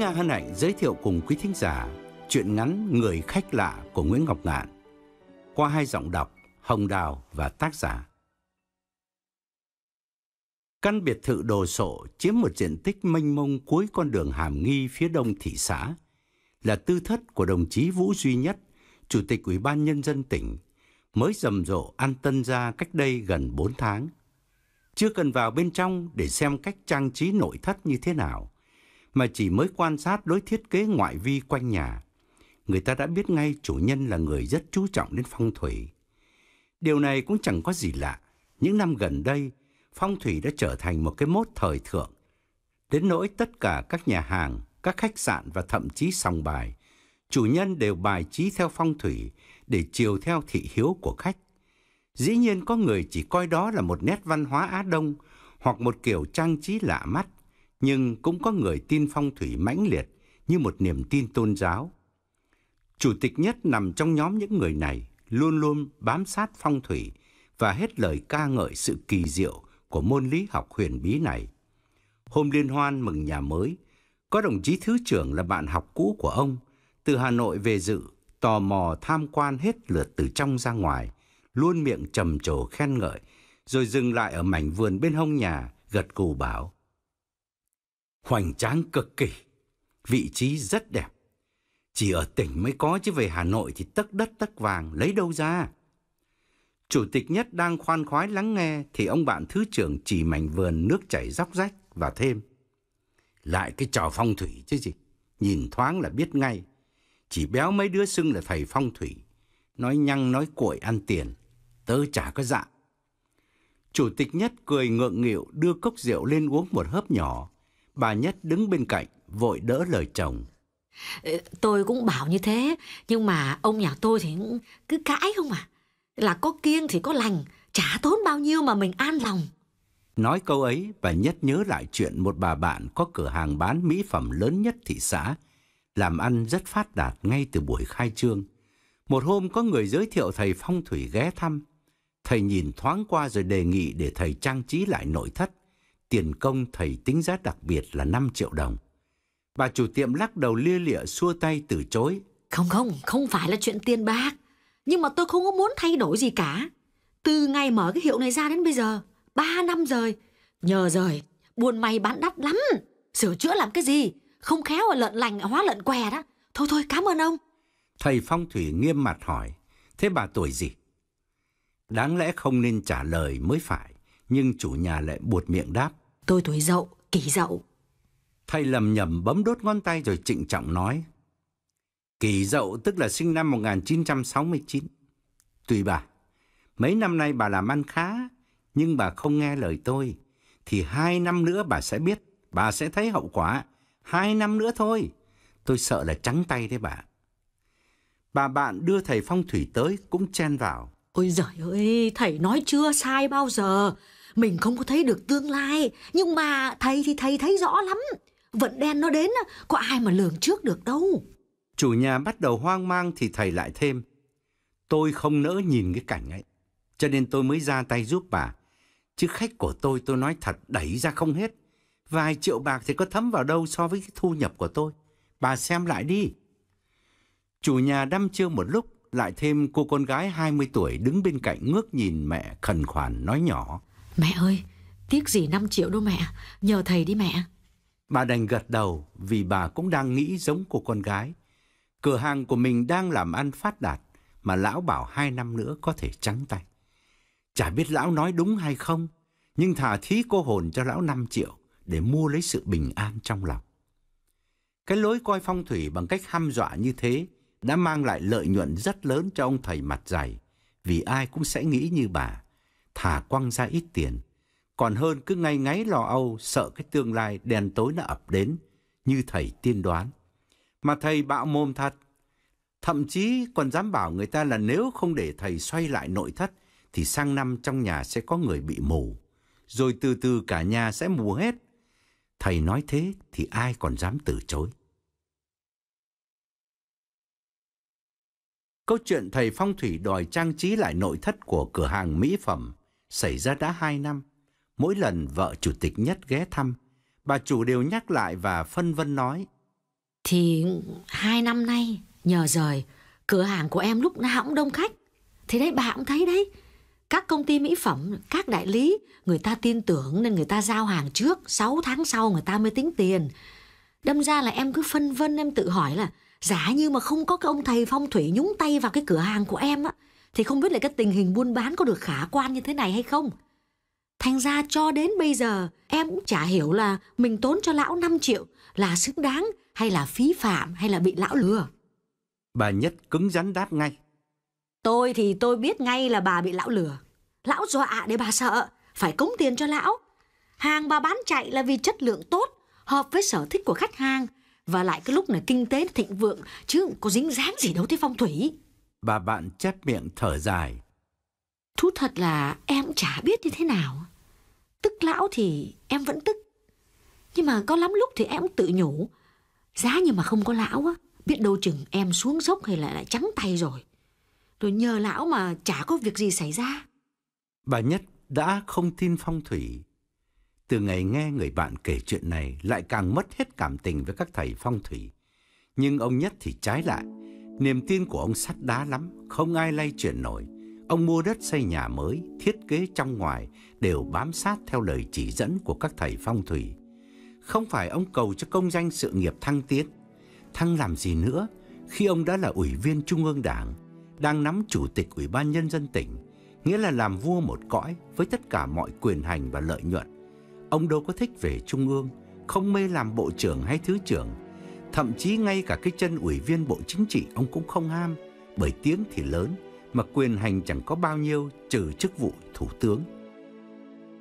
Nga hân hạnh giới thiệu cùng quý thính giả truyện ngắn Người khách lạ của Nguyễn Ngọc Ngạn qua hai giọng đọc Hồng Đào và tác giả. Căn biệt thự đồ sộ chiếm một diện tích mênh mông cuối con đường Hàm Nghi phía đông thị xã, là tư thất của đồng chí Vũ Duy Nhất, Chủ tịch Ủy ban Nhân dân tỉnh, mới rầm rộ an tân ra cách đây gần 4 tháng. Chưa cần vào bên trong để xem cách trang trí nội thất như thế nào, mà chỉ mới quan sát đối thiết kế ngoại vi quanh nhà, người ta đã biết ngay chủ nhân là người rất chú trọng đến phong thủy. Điều này cũng chẳng có gì lạ, những năm gần đây, phong thủy đã trở thành một cái mốt thời thượng, đến nỗi tất cả các nhà hàng, các khách sạn và thậm chí sòng bài, chủ nhân đều bài trí theo phong thủy để chiều theo thị hiếu của khách. Dĩ nhiên có người chỉ coi đó là một nét văn hóa Á Đông hoặc một kiểu trang trí lạ mắt, nhưng cũng có người tin phong thủy mãnh liệt như một niềm tin tôn giáo. Chủ tịch nhất nằm trong nhóm những người này, luôn luôn bám sát phong thủy và hết lời ca ngợi sự kỳ diệu của môn lý học huyền bí này. Hôm liên hoan mừng nhà mới, có đồng chí thứ trưởng là bạn học cũ của ông, từ Hà Nội về dự, tò mò tham quan hết lượt từ trong ra ngoài, luôn miệng trầm trồ khen ngợi, rồi dừng lại ở mảnh vườn bên hông nhà, gật cù bảo. Hoành tráng cực kỳ, vị trí rất đẹp. Chỉ ở tỉnh mới có chứ về Hà Nội thì tất đất tất vàng lấy đâu ra. Chủ tịch nhất đang khoan khoái lắng nghe thì ông bạn thứ trưởng chỉ mảnh vườn nước chảy róc rách và thêm. Lại cái trò phong thủy chứ gì, nhìn thoáng là biết ngay. Chỉ béo mấy đứa xưng là thầy phong thủy, nói nhăng nói cuội ăn tiền, tớ chả có dạ. Chủ tịch nhất cười ngượng nghịu đưa cốc rượu lên uống một hớp nhỏ Bà Nhất đứng bên cạnh, vội đỡ lời chồng. Tôi cũng bảo như thế, nhưng mà ông nhà tôi thì cứ cãi không à. Là có kiêng thì có lành, chả tốn bao nhiêu mà mình an lòng. Nói câu ấy, bà Nhất nhớ lại chuyện một bà bạn có cửa hàng bán mỹ phẩm lớn nhất thị xã, làm ăn rất phát đạt ngay từ buổi khai trương. Một hôm có người giới thiệu thầy phong thủy ghé thăm. Thầy nhìn thoáng qua rồi đề nghị để thầy trang trí lại nội thất tiền công thầy tính giá đặc biệt là 5 triệu đồng. Bà chủ tiệm lắc đầu lia lịa xua tay từ chối. Không không, không phải là chuyện tiền bạc. Nhưng mà tôi không có muốn thay đổi gì cả. Từ ngày mở cái hiệu này ra đến bây giờ, 3 năm rồi. Nhờ rồi, buôn may bán đắt lắm. Sửa chữa làm cái gì? Không khéo là lợn lành hóa lợn què đó. Thôi thôi, cảm ơn ông. Thầy phong thủy nghiêm mặt hỏi, thế bà tuổi gì? Đáng lẽ không nên trả lời mới phải nhưng chủ nhà lại buột miệng đáp. Tôi tuổi dậu, kỷ dậu. Thầy lầm nhầm bấm đốt ngón tay rồi trịnh trọng nói. Kỷ dậu tức là sinh năm 1969. Tùy bà, mấy năm nay bà làm ăn khá, nhưng bà không nghe lời tôi. Thì hai năm nữa bà sẽ biết, bà sẽ thấy hậu quả. Hai năm nữa thôi, tôi sợ là trắng tay đấy bà. Bà bạn đưa thầy phong thủy tới cũng chen vào. Ôi giời ơi, thầy nói chưa sai bao giờ. Mình không có thấy được tương lai, nhưng mà thầy thì thầy thấy rõ lắm. Vận đen nó đến, có ai mà lường trước được đâu. Chủ nhà bắt đầu hoang mang thì thầy lại thêm. Tôi không nỡ nhìn cái cảnh ấy, cho nên tôi mới ra tay giúp bà. Chứ khách của tôi tôi nói thật đẩy ra không hết. Vài triệu bạc thì có thấm vào đâu so với cái thu nhập của tôi. Bà xem lại đi. Chủ nhà đăm chiêu một lúc, lại thêm cô con gái 20 tuổi đứng bên cạnh ngước nhìn mẹ khẩn khoản nói nhỏ. Mẹ ơi, tiếc gì 5 triệu đâu mẹ, nhờ thầy đi mẹ. Bà đành gật đầu vì bà cũng đang nghĩ giống của con gái. Cửa hàng của mình đang làm ăn phát đạt mà lão bảo hai năm nữa có thể trắng tay. Chả biết lão nói đúng hay không, nhưng thà thí cô hồn cho lão 5 triệu để mua lấy sự bình an trong lòng. Cái lối coi phong thủy bằng cách hăm dọa như thế đã mang lại lợi nhuận rất lớn cho ông thầy mặt dày, vì ai cũng sẽ nghĩ như bà thả quăng ra ít tiền, còn hơn cứ ngay ngáy lo âu sợ cái tương lai đèn tối nó ập đến như thầy tiên đoán. Mà thầy bạo mồm thật, thậm chí còn dám bảo người ta là nếu không để thầy xoay lại nội thất thì sang năm trong nhà sẽ có người bị mù, rồi từ từ cả nhà sẽ mù hết. Thầy nói thế thì ai còn dám từ chối. Câu chuyện thầy phong thủy đòi trang trí lại nội thất của cửa hàng mỹ phẩm xảy ra đã hai năm. Mỗi lần vợ chủ tịch nhất ghé thăm, bà chủ đều nhắc lại và phân vân nói. Thì hai năm nay, nhờ rồi cửa hàng của em lúc nào cũng đông khách. Thế đấy bà cũng thấy đấy, các công ty mỹ phẩm, các đại lý, người ta tin tưởng nên người ta giao hàng trước, 6 tháng sau người ta mới tính tiền. Đâm ra là em cứ phân vân em tự hỏi là giả như mà không có cái ông thầy phong thủy nhúng tay vào cái cửa hàng của em á, thì không biết là cái tình hình buôn bán có được khả quan như thế này hay không. Thành ra cho đến bây giờ em cũng chả hiểu là mình tốn cho lão 5 triệu là xứng đáng hay là phí phạm hay là bị lão lừa. Bà Nhất cứng rắn đáp ngay. Tôi thì tôi biết ngay là bà bị lão lừa. Lão dọa để bà sợ, phải cống tiền cho lão. Hàng bà bán chạy là vì chất lượng tốt, hợp với sở thích của khách hàng. Và lại cái lúc này kinh tế thịnh vượng chứ có dính dáng gì đâu tới phong thủy. Bà bạn chép miệng thở dài. Thú thật là em chả biết như thế nào. Tức lão thì em vẫn tức. Nhưng mà có lắm lúc thì em tự nhủ. Giá như mà không có lão á, biết đâu chừng em xuống dốc hay là lại trắng tay rồi. Rồi nhờ lão mà chả có việc gì xảy ra. Bà Nhất đã không tin phong thủy. Từ ngày nghe người bạn kể chuyện này lại càng mất hết cảm tình với các thầy phong thủy. Nhưng ông Nhất thì trái lại. Niềm tin của ông sắt đá lắm, không ai lay chuyển nổi. Ông mua đất xây nhà mới, thiết kế trong ngoài đều bám sát theo lời chỉ dẫn của các thầy phong thủy. Không phải ông cầu cho công danh sự nghiệp thăng tiến. Thăng làm gì nữa khi ông đã là ủy viên Trung ương Đảng, đang nắm chủ tịch Ủy ban Nhân dân tỉnh, nghĩa là làm vua một cõi với tất cả mọi quyền hành và lợi nhuận. Ông đâu có thích về Trung ương, không mê làm bộ trưởng hay thứ trưởng, Thậm chí ngay cả cái chân ủy viên Bộ Chính trị ông cũng không ham, bởi tiếng thì lớn mà quyền hành chẳng có bao nhiêu trừ chức vụ thủ tướng.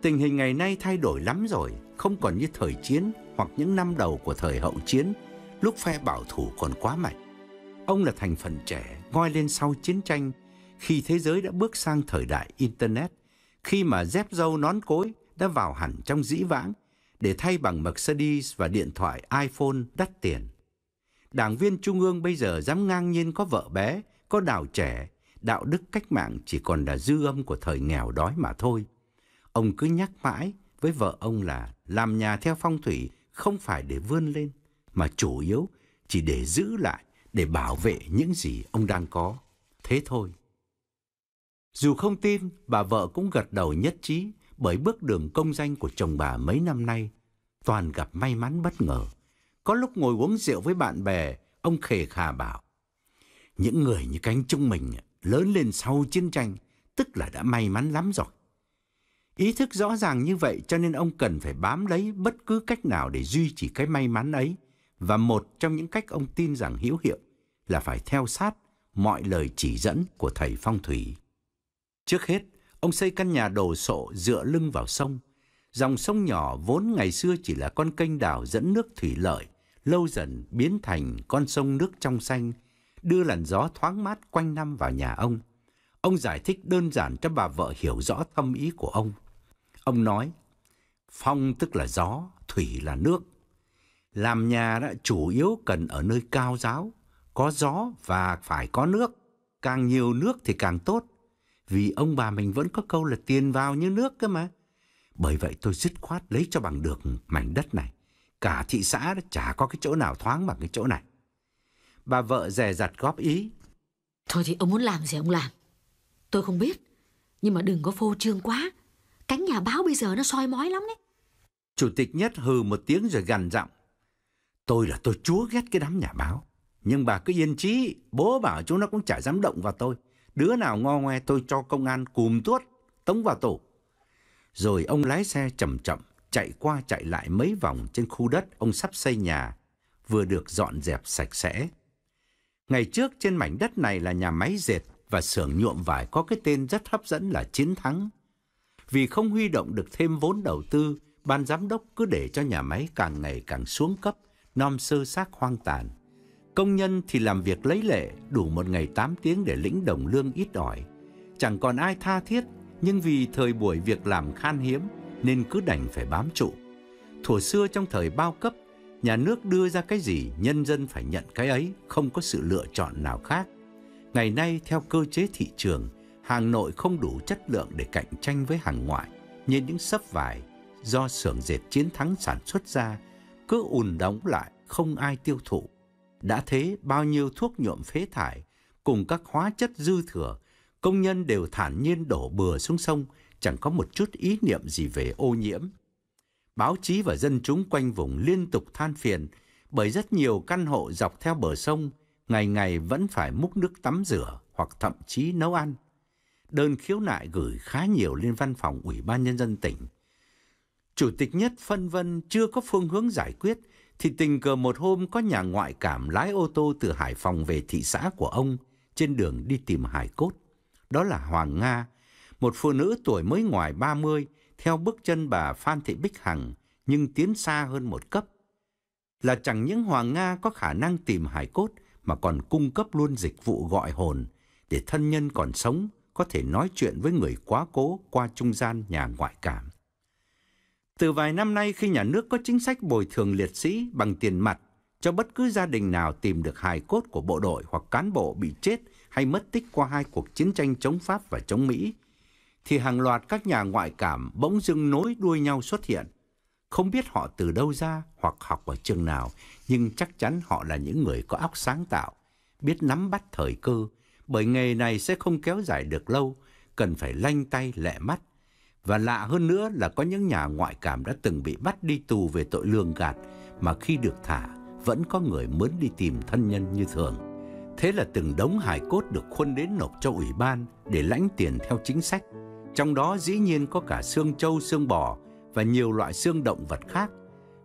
Tình hình ngày nay thay đổi lắm rồi, không còn như thời chiến hoặc những năm đầu của thời hậu chiến, lúc phe bảo thủ còn quá mạnh. Ông là thành phần trẻ, ngoi lên sau chiến tranh, khi thế giới đã bước sang thời đại Internet, khi mà dép dâu nón cối đã vào hẳn trong dĩ vãng để thay bằng Mercedes và điện thoại iPhone đắt tiền đảng viên trung ương bây giờ dám ngang nhiên có vợ bé, có đào trẻ, đạo đức cách mạng chỉ còn là dư âm của thời nghèo đói mà thôi. Ông cứ nhắc mãi với vợ ông là làm nhà theo phong thủy không phải để vươn lên, mà chủ yếu chỉ để giữ lại, để bảo vệ những gì ông đang có. Thế thôi. Dù không tin, bà vợ cũng gật đầu nhất trí bởi bước đường công danh của chồng bà mấy năm nay toàn gặp may mắn bất ngờ. Có lúc ngồi uống rượu với bạn bè, ông khề khà bảo. Những người như cánh chúng mình lớn lên sau chiến tranh, tức là đã may mắn lắm rồi. Ý thức rõ ràng như vậy cho nên ông cần phải bám lấy bất cứ cách nào để duy trì cái may mắn ấy. Và một trong những cách ông tin rằng hữu hiệu là phải theo sát mọi lời chỉ dẫn của thầy phong thủy. Trước hết, ông xây căn nhà đồ sộ dựa lưng vào sông. Dòng sông nhỏ vốn ngày xưa chỉ là con kênh đào dẫn nước thủy lợi lâu dần biến thành con sông nước trong xanh, đưa làn gió thoáng mát quanh năm vào nhà ông. Ông giải thích đơn giản cho bà vợ hiểu rõ thâm ý của ông. Ông nói, phong tức là gió, thủy là nước. Làm nhà đã chủ yếu cần ở nơi cao giáo, có gió và phải có nước. Càng nhiều nước thì càng tốt, vì ông bà mình vẫn có câu là tiền vào như nước cơ mà. Bởi vậy tôi dứt khoát lấy cho bằng được mảnh đất này. Cả thị xã chả có cái chỗ nào thoáng bằng cái chỗ này. Bà vợ dè dặt góp ý. Thôi thì ông muốn làm gì ông làm. Tôi không biết. Nhưng mà đừng có phô trương quá. Cánh nhà báo bây giờ nó soi mói lắm đấy. Chủ tịch Nhất hừ một tiếng rồi gằn giọng. Tôi là tôi chúa ghét cái đám nhà báo. Nhưng bà cứ yên trí, bố bảo chúng nó cũng chả dám động vào tôi. Đứa nào ngo ngoe tôi cho công an cùm tuốt, tống vào tổ Rồi ông lái xe chậm chậm chạy qua chạy lại mấy vòng trên khu đất ông sắp xây nhà, vừa được dọn dẹp sạch sẽ. Ngày trước trên mảnh đất này là nhà máy dệt và xưởng nhuộm vải có cái tên rất hấp dẫn là Chiến Thắng. Vì không huy động được thêm vốn đầu tư, ban giám đốc cứ để cho nhà máy càng ngày càng xuống cấp, nom sơ xác hoang tàn. Công nhân thì làm việc lấy lệ, đủ một ngày 8 tiếng để lĩnh đồng lương ít ỏi. Chẳng còn ai tha thiết, nhưng vì thời buổi việc làm khan hiếm nên cứ đành phải bám trụ. Thủa xưa trong thời bao cấp, nhà nước đưa ra cái gì nhân dân phải nhận cái ấy, không có sự lựa chọn nào khác. Ngày nay theo cơ chế thị trường, hàng nội không đủ chất lượng để cạnh tranh với hàng ngoại, nên những sấp vải do xưởng dệt chiến thắng sản xuất ra cứ ùn đóng lại không ai tiêu thụ. Đã thế bao nhiêu thuốc nhuộm phế thải cùng các hóa chất dư thừa, công nhân đều thản nhiên đổ bừa xuống sông chẳng có một chút ý niệm gì về ô nhiễm. Báo chí và dân chúng quanh vùng liên tục than phiền bởi rất nhiều căn hộ dọc theo bờ sông ngày ngày vẫn phải múc nước tắm rửa hoặc thậm chí nấu ăn. Đơn khiếu nại gửi khá nhiều lên văn phòng Ủy ban Nhân dân tỉnh. Chủ tịch Nhất phân vân chưa có phương hướng giải quyết thì tình cờ một hôm có nhà ngoại cảm lái ô tô từ Hải Phòng về thị xã của ông trên đường đi tìm hải cốt. Đó là Hoàng Nga, một phụ nữ tuổi mới ngoài 30, theo bước chân bà Phan Thị Bích Hằng, nhưng tiến xa hơn một cấp. Là chẳng những Hoàng Nga có khả năng tìm hài cốt mà còn cung cấp luôn dịch vụ gọi hồn để thân nhân còn sống có thể nói chuyện với người quá cố qua trung gian nhà ngoại cảm. Từ vài năm nay khi nhà nước có chính sách bồi thường liệt sĩ bằng tiền mặt cho bất cứ gia đình nào tìm được hài cốt của bộ đội hoặc cán bộ bị chết hay mất tích qua hai cuộc chiến tranh chống Pháp và chống Mỹ thì hàng loạt các nhà ngoại cảm bỗng dưng nối đuôi nhau xuất hiện. Không biết họ từ đâu ra hoặc học ở trường nào, nhưng chắc chắn họ là những người có óc sáng tạo, biết nắm bắt thời cơ, bởi nghề này sẽ không kéo dài được lâu, cần phải lanh tay lẹ mắt. Và lạ hơn nữa là có những nhà ngoại cảm đã từng bị bắt đi tù về tội lường gạt mà khi được thả vẫn có người mướn đi tìm thân nhân như thường. Thế là từng đống hài cốt được khuân đến nộp cho ủy ban để lãnh tiền theo chính sách. Trong đó dĩ nhiên có cả xương trâu, xương bò và nhiều loại xương động vật khác.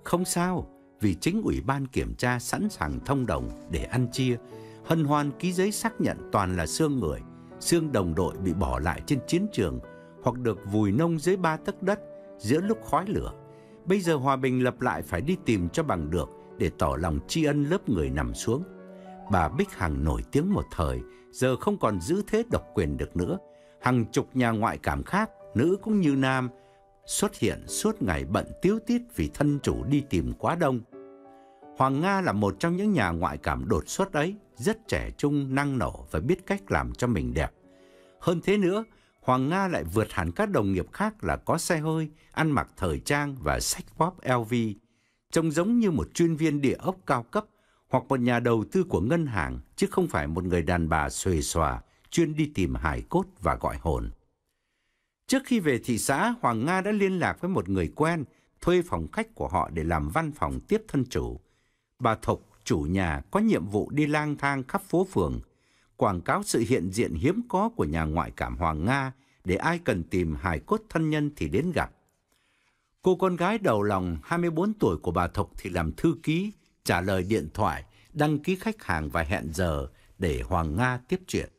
Không sao, vì chính ủy ban kiểm tra sẵn sàng thông đồng để ăn chia, hân hoan ký giấy xác nhận toàn là xương người, xương đồng đội bị bỏ lại trên chiến trường hoặc được vùi nông dưới ba tấc đất giữa lúc khói lửa. Bây giờ Hòa Bình lập lại phải đi tìm cho bằng được để tỏ lòng tri ân lớp người nằm xuống. Bà Bích Hằng nổi tiếng một thời, giờ không còn giữ thế độc quyền được nữa hàng chục nhà ngoại cảm khác, nữ cũng như nam, xuất hiện suốt ngày bận tiêu tít vì thân chủ đi tìm quá đông. Hoàng Nga là một trong những nhà ngoại cảm đột xuất ấy, rất trẻ trung, năng nổ và biết cách làm cho mình đẹp. Hơn thế nữa, Hoàng Nga lại vượt hẳn các đồng nghiệp khác là có xe hơi, ăn mặc thời trang và sách pop LV, trông giống như một chuyên viên địa ốc cao cấp hoặc một nhà đầu tư của ngân hàng chứ không phải một người đàn bà xuề xòa chuyên đi tìm hải cốt và gọi hồn. Trước khi về thị xã, Hoàng Nga đã liên lạc với một người quen, thuê phòng khách của họ để làm văn phòng tiếp thân chủ. Bà Thục, chủ nhà, có nhiệm vụ đi lang thang khắp phố phường, quảng cáo sự hiện diện hiếm có của nhà ngoại cảm Hoàng Nga để ai cần tìm hài cốt thân nhân thì đến gặp. Cô con gái đầu lòng 24 tuổi của bà Thục thì làm thư ký, trả lời điện thoại, đăng ký khách hàng và hẹn giờ để Hoàng Nga tiếp chuyện.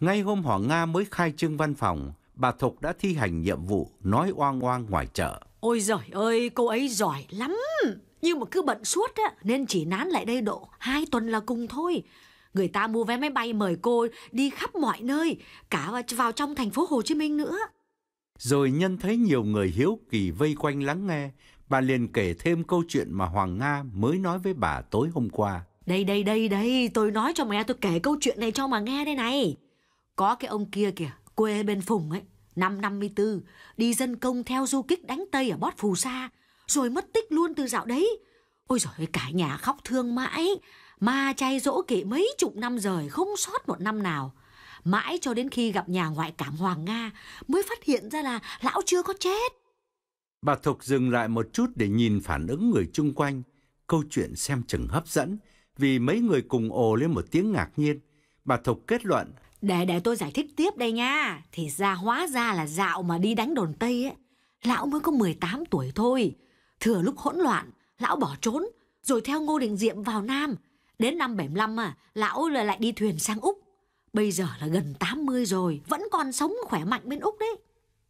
Ngay hôm họ Nga mới khai trương văn phòng, bà Thục đã thi hành nhiệm vụ nói oang oang ngoài chợ. Ôi giời ơi, cô ấy giỏi lắm. Nhưng mà cứ bận suốt á, nên chỉ nán lại đây độ hai tuần là cùng thôi. Người ta mua vé máy bay mời cô đi khắp mọi nơi, cả vào trong thành phố Hồ Chí Minh nữa. Rồi nhân thấy nhiều người hiếu kỳ vây quanh lắng nghe, bà liền kể thêm câu chuyện mà Hoàng Nga mới nói với bà tối hôm qua. Đây đây đây đây, tôi nói cho mẹ tôi kể câu chuyện này cho mà nghe đây này. Có cái ông kia kìa, quê bên Phùng ấy, năm 54, đi dân công theo du kích đánh Tây ở Bót Phù Sa, rồi mất tích luôn từ dạo đấy. Ôi giời cả nhà khóc thương mãi, ma chay dỗ kỵ mấy chục năm rồi không sót một năm nào. Mãi cho đến khi gặp nhà ngoại cảm Hoàng Nga mới phát hiện ra là lão chưa có chết. Bà Thục dừng lại một chút để nhìn phản ứng người chung quanh. Câu chuyện xem chừng hấp dẫn vì mấy người cùng ồ lên một tiếng ngạc nhiên. Bà Thục kết luận để để tôi giải thích tiếp đây nha. Thì ra hóa ra là dạo mà đi đánh đồn Tây ấy. Lão mới có 18 tuổi thôi. Thừa lúc hỗn loạn, lão bỏ trốn. Rồi theo Ngô Đình Diệm vào Nam. Đến năm 75 à, lão lại đi thuyền sang Úc. Bây giờ là gần 80 rồi, vẫn còn sống khỏe mạnh bên Úc đấy.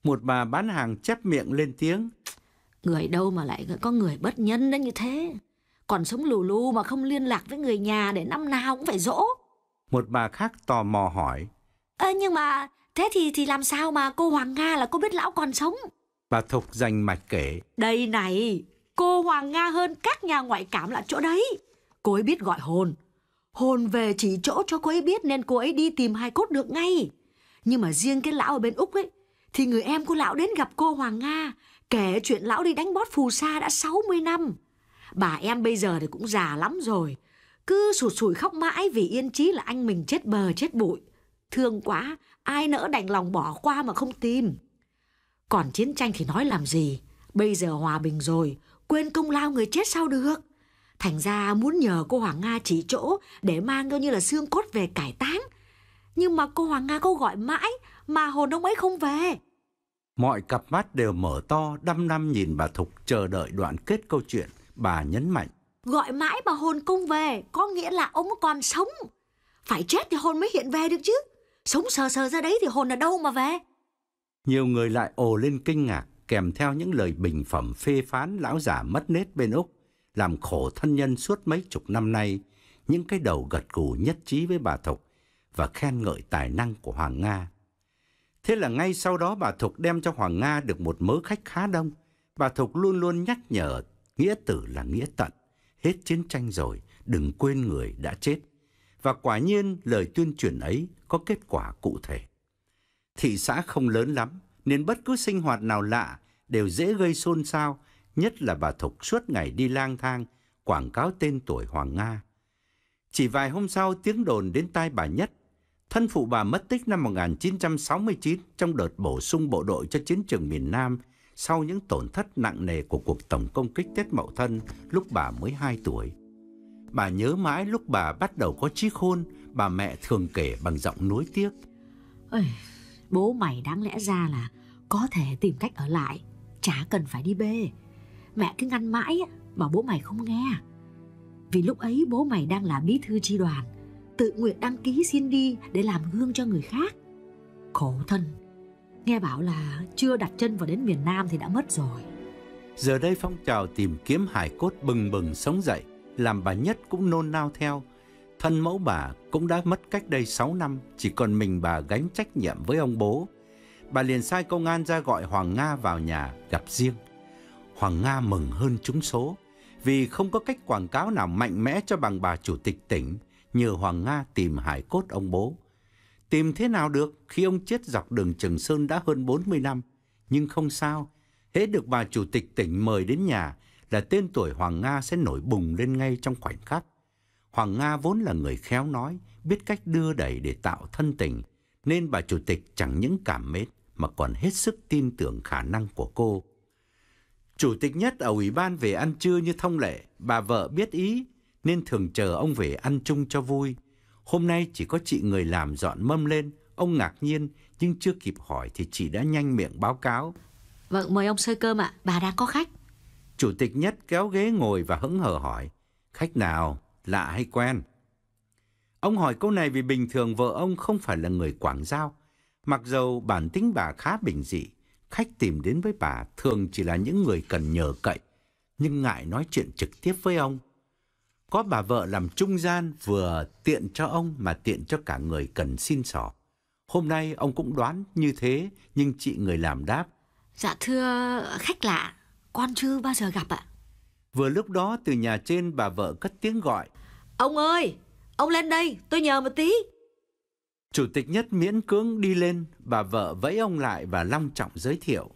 Một bà bán hàng chép miệng lên tiếng. Người đâu mà lại có người bất nhân đến như thế. Còn sống lù lù mà không liên lạc với người nhà để năm nào cũng phải dỗ. Một bà khác tò mò hỏi. Ơ nhưng mà thế thì thì làm sao mà cô Hoàng Nga là cô biết lão còn sống? Bà Thục danh mạch kể. Đây này, cô Hoàng Nga hơn các nhà ngoại cảm là chỗ đấy. Cô ấy biết gọi hồn. Hồn về chỉ chỗ cho cô ấy biết nên cô ấy đi tìm hai cốt được ngay. Nhưng mà riêng cái lão ở bên Úc ấy, thì người em của lão đến gặp cô Hoàng Nga, kể chuyện lão đi đánh bót phù sa đã 60 năm. Bà em bây giờ thì cũng già lắm rồi, cứ sụt sùi khóc mãi vì yên chí là anh mình chết bờ chết bụi. Thương quá, ai nỡ đành lòng bỏ qua mà không tìm. Còn chiến tranh thì nói làm gì? Bây giờ hòa bình rồi, quên công lao người chết sao được? Thành ra muốn nhờ cô Hoàng Nga chỉ chỗ để mang coi như là xương cốt về cải táng. Nhưng mà cô Hoàng Nga cô gọi mãi mà hồn ông ấy không về. Mọi cặp mắt đều mở to đăm đăm nhìn bà Thục chờ đợi đoạn kết câu chuyện. Bà nhấn mạnh. Gọi mãi mà hồn cung về Có nghĩa là ông còn sống Phải chết thì hồn mới hiện về được chứ Sống sờ sờ ra đấy thì hồn ở đâu mà về Nhiều người lại ồ lên kinh ngạc Kèm theo những lời bình phẩm phê phán Lão giả mất nết bên Úc Làm khổ thân nhân suốt mấy chục năm nay Những cái đầu gật gù nhất trí với bà Thục Và khen ngợi tài năng của Hoàng Nga Thế là ngay sau đó bà Thục đem cho Hoàng Nga được một mớ khách khá đông. Bà Thục luôn luôn nhắc nhở nghĩa tử là nghĩa tận hết chiến tranh rồi, đừng quên người đã chết. Và quả nhiên lời tuyên truyền ấy có kết quả cụ thể. Thị xã không lớn lắm, nên bất cứ sinh hoạt nào lạ đều dễ gây xôn xao, nhất là bà Thục suốt ngày đi lang thang, quảng cáo tên tuổi Hoàng Nga. Chỉ vài hôm sau tiếng đồn đến tai bà Nhất, thân phụ bà mất tích năm 1969 trong đợt bổ sung bộ đội cho chiến trường miền Nam – sau những tổn thất nặng nề của cuộc tổng công kích Tết Mậu Thân lúc bà mới 2 tuổi. Bà nhớ mãi lúc bà bắt đầu có trí khôn, bà mẹ thường kể bằng giọng nuối tiếc. Ôi, bố mày đáng lẽ ra là có thể tìm cách ở lại, chả cần phải đi bê. Mẹ cứ ngăn mãi, mà bố mày không nghe. Vì lúc ấy bố mày đang là bí thư tri đoàn, tự nguyện đăng ký xin đi để làm gương cho người khác. Khổ thân, Nghe bảo là chưa đặt chân vào đến miền Nam thì đã mất rồi. Giờ đây phong trào tìm kiếm hải cốt bừng bừng sống dậy, làm bà Nhất cũng nôn nao theo. Thân mẫu bà cũng đã mất cách đây 6 năm, chỉ còn mình bà gánh trách nhiệm với ông bố. Bà liền sai công an ra gọi Hoàng Nga vào nhà gặp riêng. Hoàng Nga mừng hơn chúng số, vì không có cách quảng cáo nào mạnh mẽ cho bằng bà chủ tịch tỉnh nhờ Hoàng Nga tìm hải cốt ông bố. Tìm thế nào được khi ông chết dọc đường Trường Sơn đã hơn 40 năm, nhưng không sao, hễ được bà chủ tịch tỉnh mời đến nhà là tên tuổi Hoàng Nga sẽ nổi bùng lên ngay trong khoảnh khắc. Hoàng Nga vốn là người khéo nói, biết cách đưa đẩy để tạo thân tình, nên bà chủ tịch chẳng những cảm mến mà còn hết sức tin tưởng khả năng của cô. Chủ tịch nhất ở ủy ban về ăn trưa như thông lệ, bà vợ biết ý nên thường chờ ông về ăn chung cho vui. Hôm nay chỉ có chị người làm dọn mâm lên, ông ngạc nhiên nhưng chưa kịp hỏi thì chị đã nhanh miệng báo cáo. Vâng, mời ông sơi cơm ạ, bà đã có khách. Chủ tịch nhất kéo ghế ngồi và hững hờ hỏi, khách nào, lạ hay quen? Ông hỏi câu này vì bình thường vợ ông không phải là người Quảng Giao. Mặc dầu bản tính bà khá bình dị, khách tìm đến với bà thường chỉ là những người cần nhờ cậy, nhưng ngại nói chuyện trực tiếp với ông. Có bà vợ làm trung gian vừa tiện cho ông mà tiện cho cả người cần xin xỏ Hôm nay ông cũng đoán như thế, nhưng chị người làm đáp. Dạ thưa khách lạ, con chưa bao giờ gặp ạ. Vừa lúc đó từ nhà trên bà vợ cất tiếng gọi. Ông ơi, ông lên đây, tôi nhờ một tí. Chủ tịch Nhất miễn cưỡng đi lên, bà vợ vẫy ông lại và long trọng giới thiệu.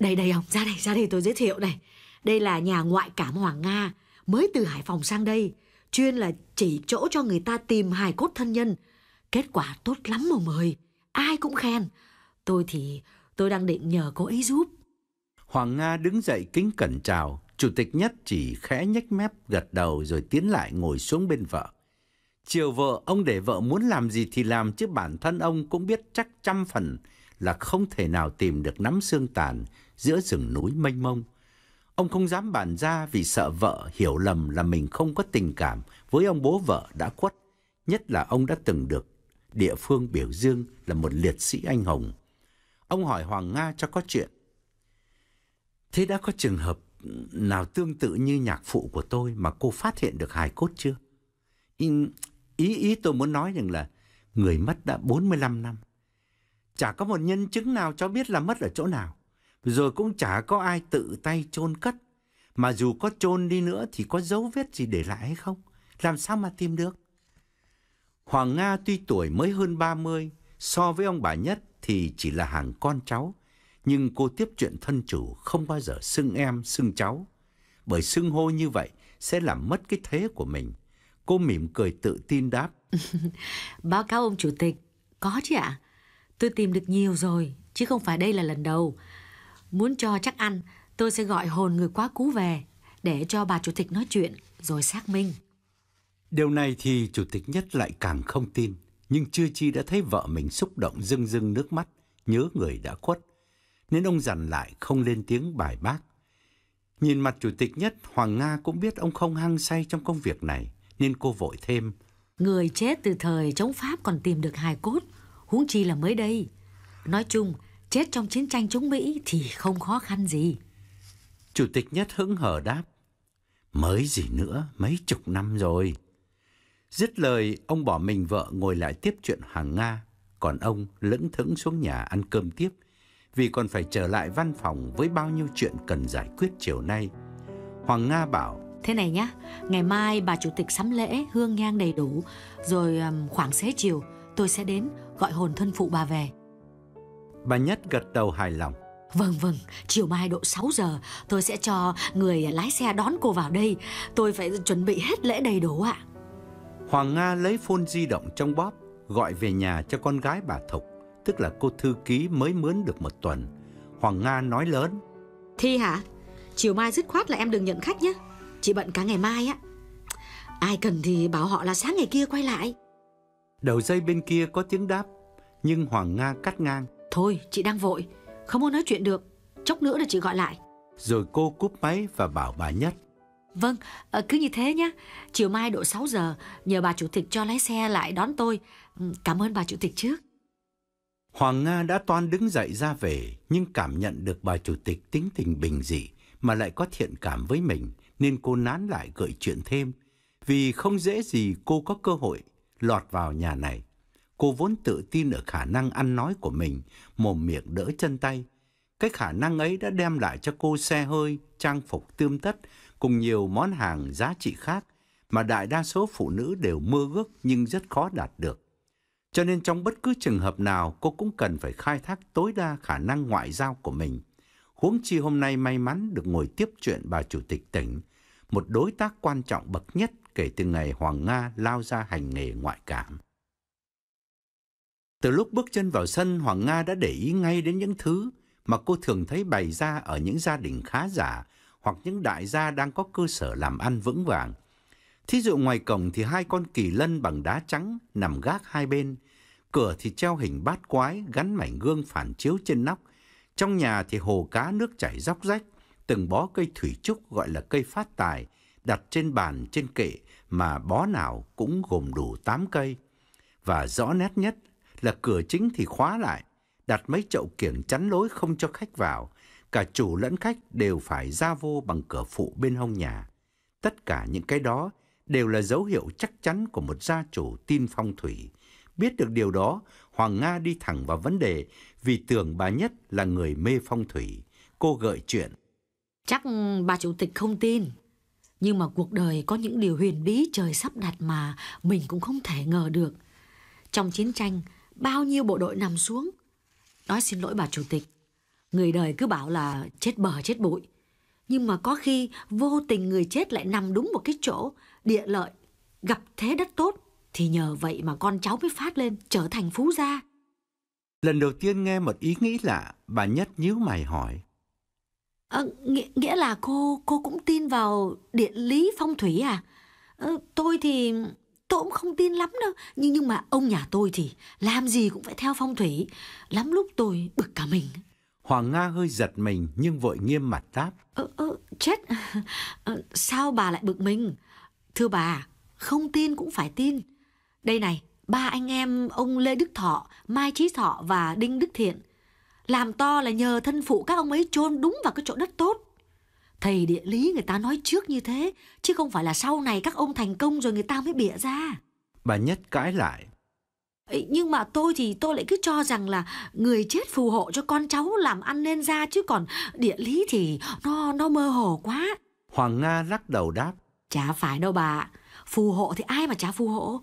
Đây đây ông, ra đây, ra đây tôi giới thiệu này. Đây là nhà ngoại cảm Hoàng Nga, mới từ Hải Phòng sang đây, chuyên là chỉ chỗ cho người ta tìm hài cốt thân nhân. Kết quả tốt lắm mà mời, ai cũng khen. Tôi thì tôi đang định nhờ cô ấy giúp. Hoàng Nga đứng dậy kính cẩn chào, chủ tịch nhất chỉ khẽ nhếch mép gật đầu rồi tiến lại ngồi xuống bên vợ. Chiều vợ ông để vợ muốn làm gì thì làm chứ bản thân ông cũng biết chắc trăm phần là không thể nào tìm được nắm xương tàn giữa rừng núi mênh mông. Ông không dám bàn ra vì sợ vợ hiểu lầm là mình không có tình cảm với ông bố vợ đã khuất, nhất là ông đã từng được địa phương biểu dương là một liệt sĩ anh hùng. Ông hỏi Hoàng Nga cho có chuyện. Thế đã có trường hợp nào tương tự như nhạc phụ của tôi mà cô phát hiện được hài cốt chưa? Ý, ý, ý tôi muốn nói rằng là người mất đã 45 năm. Chả có một nhân chứng nào cho biết là mất ở chỗ nào rồi cũng chả có ai tự tay chôn cất. Mà dù có chôn đi nữa thì có dấu vết gì để lại hay không? Làm sao mà tìm được? Hoàng Nga tuy tuổi mới hơn 30, so với ông bà Nhất thì chỉ là hàng con cháu, nhưng cô tiếp chuyện thân chủ không bao giờ xưng em, xưng cháu. Bởi xưng hô như vậy sẽ làm mất cái thế của mình. Cô mỉm cười tự tin đáp. Báo cáo ông chủ tịch, có chứ ạ. Tôi tìm được nhiều rồi, chứ không phải đây là lần đầu. Muốn cho chắc ăn, tôi sẽ gọi hồn người quá cú về để cho bà chủ tịch nói chuyện rồi xác minh. Điều này thì chủ tịch nhất lại càng không tin, nhưng chưa chi đã thấy vợ mình xúc động rưng rưng nước mắt, nhớ người đã khuất, nên ông dằn lại không lên tiếng bài bác. Nhìn mặt chủ tịch nhất, Hoàng Nga cũng biết ông không hăng say trong công việc này, nên cô vội thêm. Người chết từ thời chống Pháp còn tìm được hài cốt, huống chi là mới đây. Nói chung, chết trong chiến tranh chống Mỹ thì không khó khăn gì. Chủ tịch Nhất hững hờ đáp. Mới gì nữa, mấy chục năm rồi. Dứt lời, ông bỏ mình vợ ngồi lại tiếp chuyện hàng Nga, còn ông lững thững xuống nhà ăn cơm tiếp, vì còn phải trở lại văn phòng với bao nhiêu chuyện cần giải quyết chiều nay. Hoàng Nga bảo, Thế này nhá, ngày mai bà chủ tịch sắm lễ, hương nhang đầy đủ, rồi khoảng xế chiều tôi sẽ đến gọi hồn thân phụ bà về. Bà Nhất gật đầu hài lòng. Vâng vâng, chiều mai độ 6 giờ tôi sẽ cho người lái xe đón cô vào đây. Tôi phải chuẩn bị hết lễ đầy đủ ạ. Hoàng Nga lấy phone di động trong bóp gọi về nhà cho con gái bà Thục, tức là cô thư ký mới mướn được một tuần. Hoàng Nga nói lớn. Thi hả? Chiều mai dứt khoát là em đừng nhận khách nhé. Chị bận cả ngày mai á. Ai cần thì bảo họ là sáng ngày kia quay lại. Đầu dây bên kia có tiếng đáp, nhưng Hoàng Nga cắt ngang. Thôi chị đang vội Không muốn nói chuyện được Chốc nữa là chị gọi lại Rồi cô cúp máy và bảo bà Nhất Vâng, ờ, cứ như thế nhé. Chiều mai độ 6 giờ, nhờ bà chủ tịch cho lái xe lại đón tôi. Ừ, cảm ơn bà chủ tịch trước. Hoàng Nga đã toan đứng dậy ra về, nhưng cảm nhận được bà chủ tịch tính tình bình dị mà lại có thiện cảm với mình, nên cô nán lại gợi chuyện thêm. Vì không dễ gì cô có cơ hội lọt vào nhà này. Cô vốn tự tin ở khả năng ăn nói của mình, mồm miệng đỡ chân tay. Cái khả năng ấy đã đem lại cho cô xe hơi, trang phục tươm tất cùng nhiều món hàng giá trị khác mà đại đa số phụ nữ đều mơ ước nhưng rất khó đạt được. Cho nên trong bất cứ trường hợp nào cô cũng cần phải khai thác tối đa khả năng ngoại giao của mình. Huống chi hôm nay may mắn được ngồi tiếp chuyện bà chủ tịch tỉnh, một đối tác quan trọng bậc nhất kể từ ngày Hoàng Nga lao ra hành nghề ngoại cảm. Từ lúc bước chân vào sân, Hoàng Nga đã để ý ngay đến những thứ mà cô thường thấy bày ra ở những gia đình khá giả hoặc những đại gia đang có cơ sở làm ăn vững vàng. Thí dụ ngoài cổng thì hai con kỳ lân bằng đá trắng nằm gác hai bên, cửa thì treo hình bát quái gắn mảnh gương phản chiếu trên nóc, trong nhà thì hồ cá nước chảy róc rách, từng bó cây thủy trúc gọi là cây phát tài đặt trên bàn trên kệ mà bó nào cũng gồm đủ 8 cây. Và rõ nét nhất là cửa chính thì khóa lại, đặt mấy chậu kiểng chắn lối không cho khách vào, cả chủ lẫn khách đều phải ra vô bằng cửa phụ bên hông nhà. Tất cả những cái đó đều là dấu hiệu chắc chắn của một gia chủ tin phong thủy. Biết được điều đó, Hoàng Nga đi thẳng vào vấn đề vì tưởng bà Nhất là người mê phong thủy. Cô gợi chuyện. Chắc bà chủ tịch không tin. Nhưng mà cuộc đời có những điều huyền bí trời sắp đặt mà mình cũng không thể ngờ được. Trong chiến tranh, bao nhiêu bộ đội nằm xuống. Nói xin lỗi bà chủ tịch, người đời cứ bảo là chết bờ chết bụi. Nhưng mà có khi vô tình người chết lại nằm đúng một cái chỗ, địa lợi, gặp thế đất tốt, thì nhờ vậy mà con cháu mới phát lên, trở thành phú gia. Lần đầu tiên nghe một ý nghĩ lạ, bà Nhất nhíu mày hỏi. À, nghĩa, nghĩa là cô cô cũng tin vào địa lý phong thủy à? à tôi thì tôi cũng không tin lắm đâu nhưng nhưng mà ông nhà tôi thì làm gì cũng phải theo phong thủy lắm lúc tôi bực cả mình hoàng nga hơi giật mình nhưng vội nghiêm mặt đáp ờ, ờ, chết ờ, sao bà lại bực mình thưa bà không tin cũng phải tin đây này ba anh em ông lê đức thọ mai trí thọ và đinh đức thiện làm to là nhờ thân phụ các ông ấy chôn đúng vào cái chỗ đất tốt Thầy địa lý người ta nói trước như thế, chứ không phải là sau này các ông thành công rồi người ta mới bịa ra. Bà Nhất cãi lại. Ê, nhưng mà tôi thì tôi lại cứ cho rằng là người chết phù hộ cho con cháu làm ăn nên ra chứ còn địa lý thì nó nó mơ hồ quá. Hoàng Nga lắc đầu đáp. Chả phải đâu bà, phù hộ thì ai mà chả phù hộ.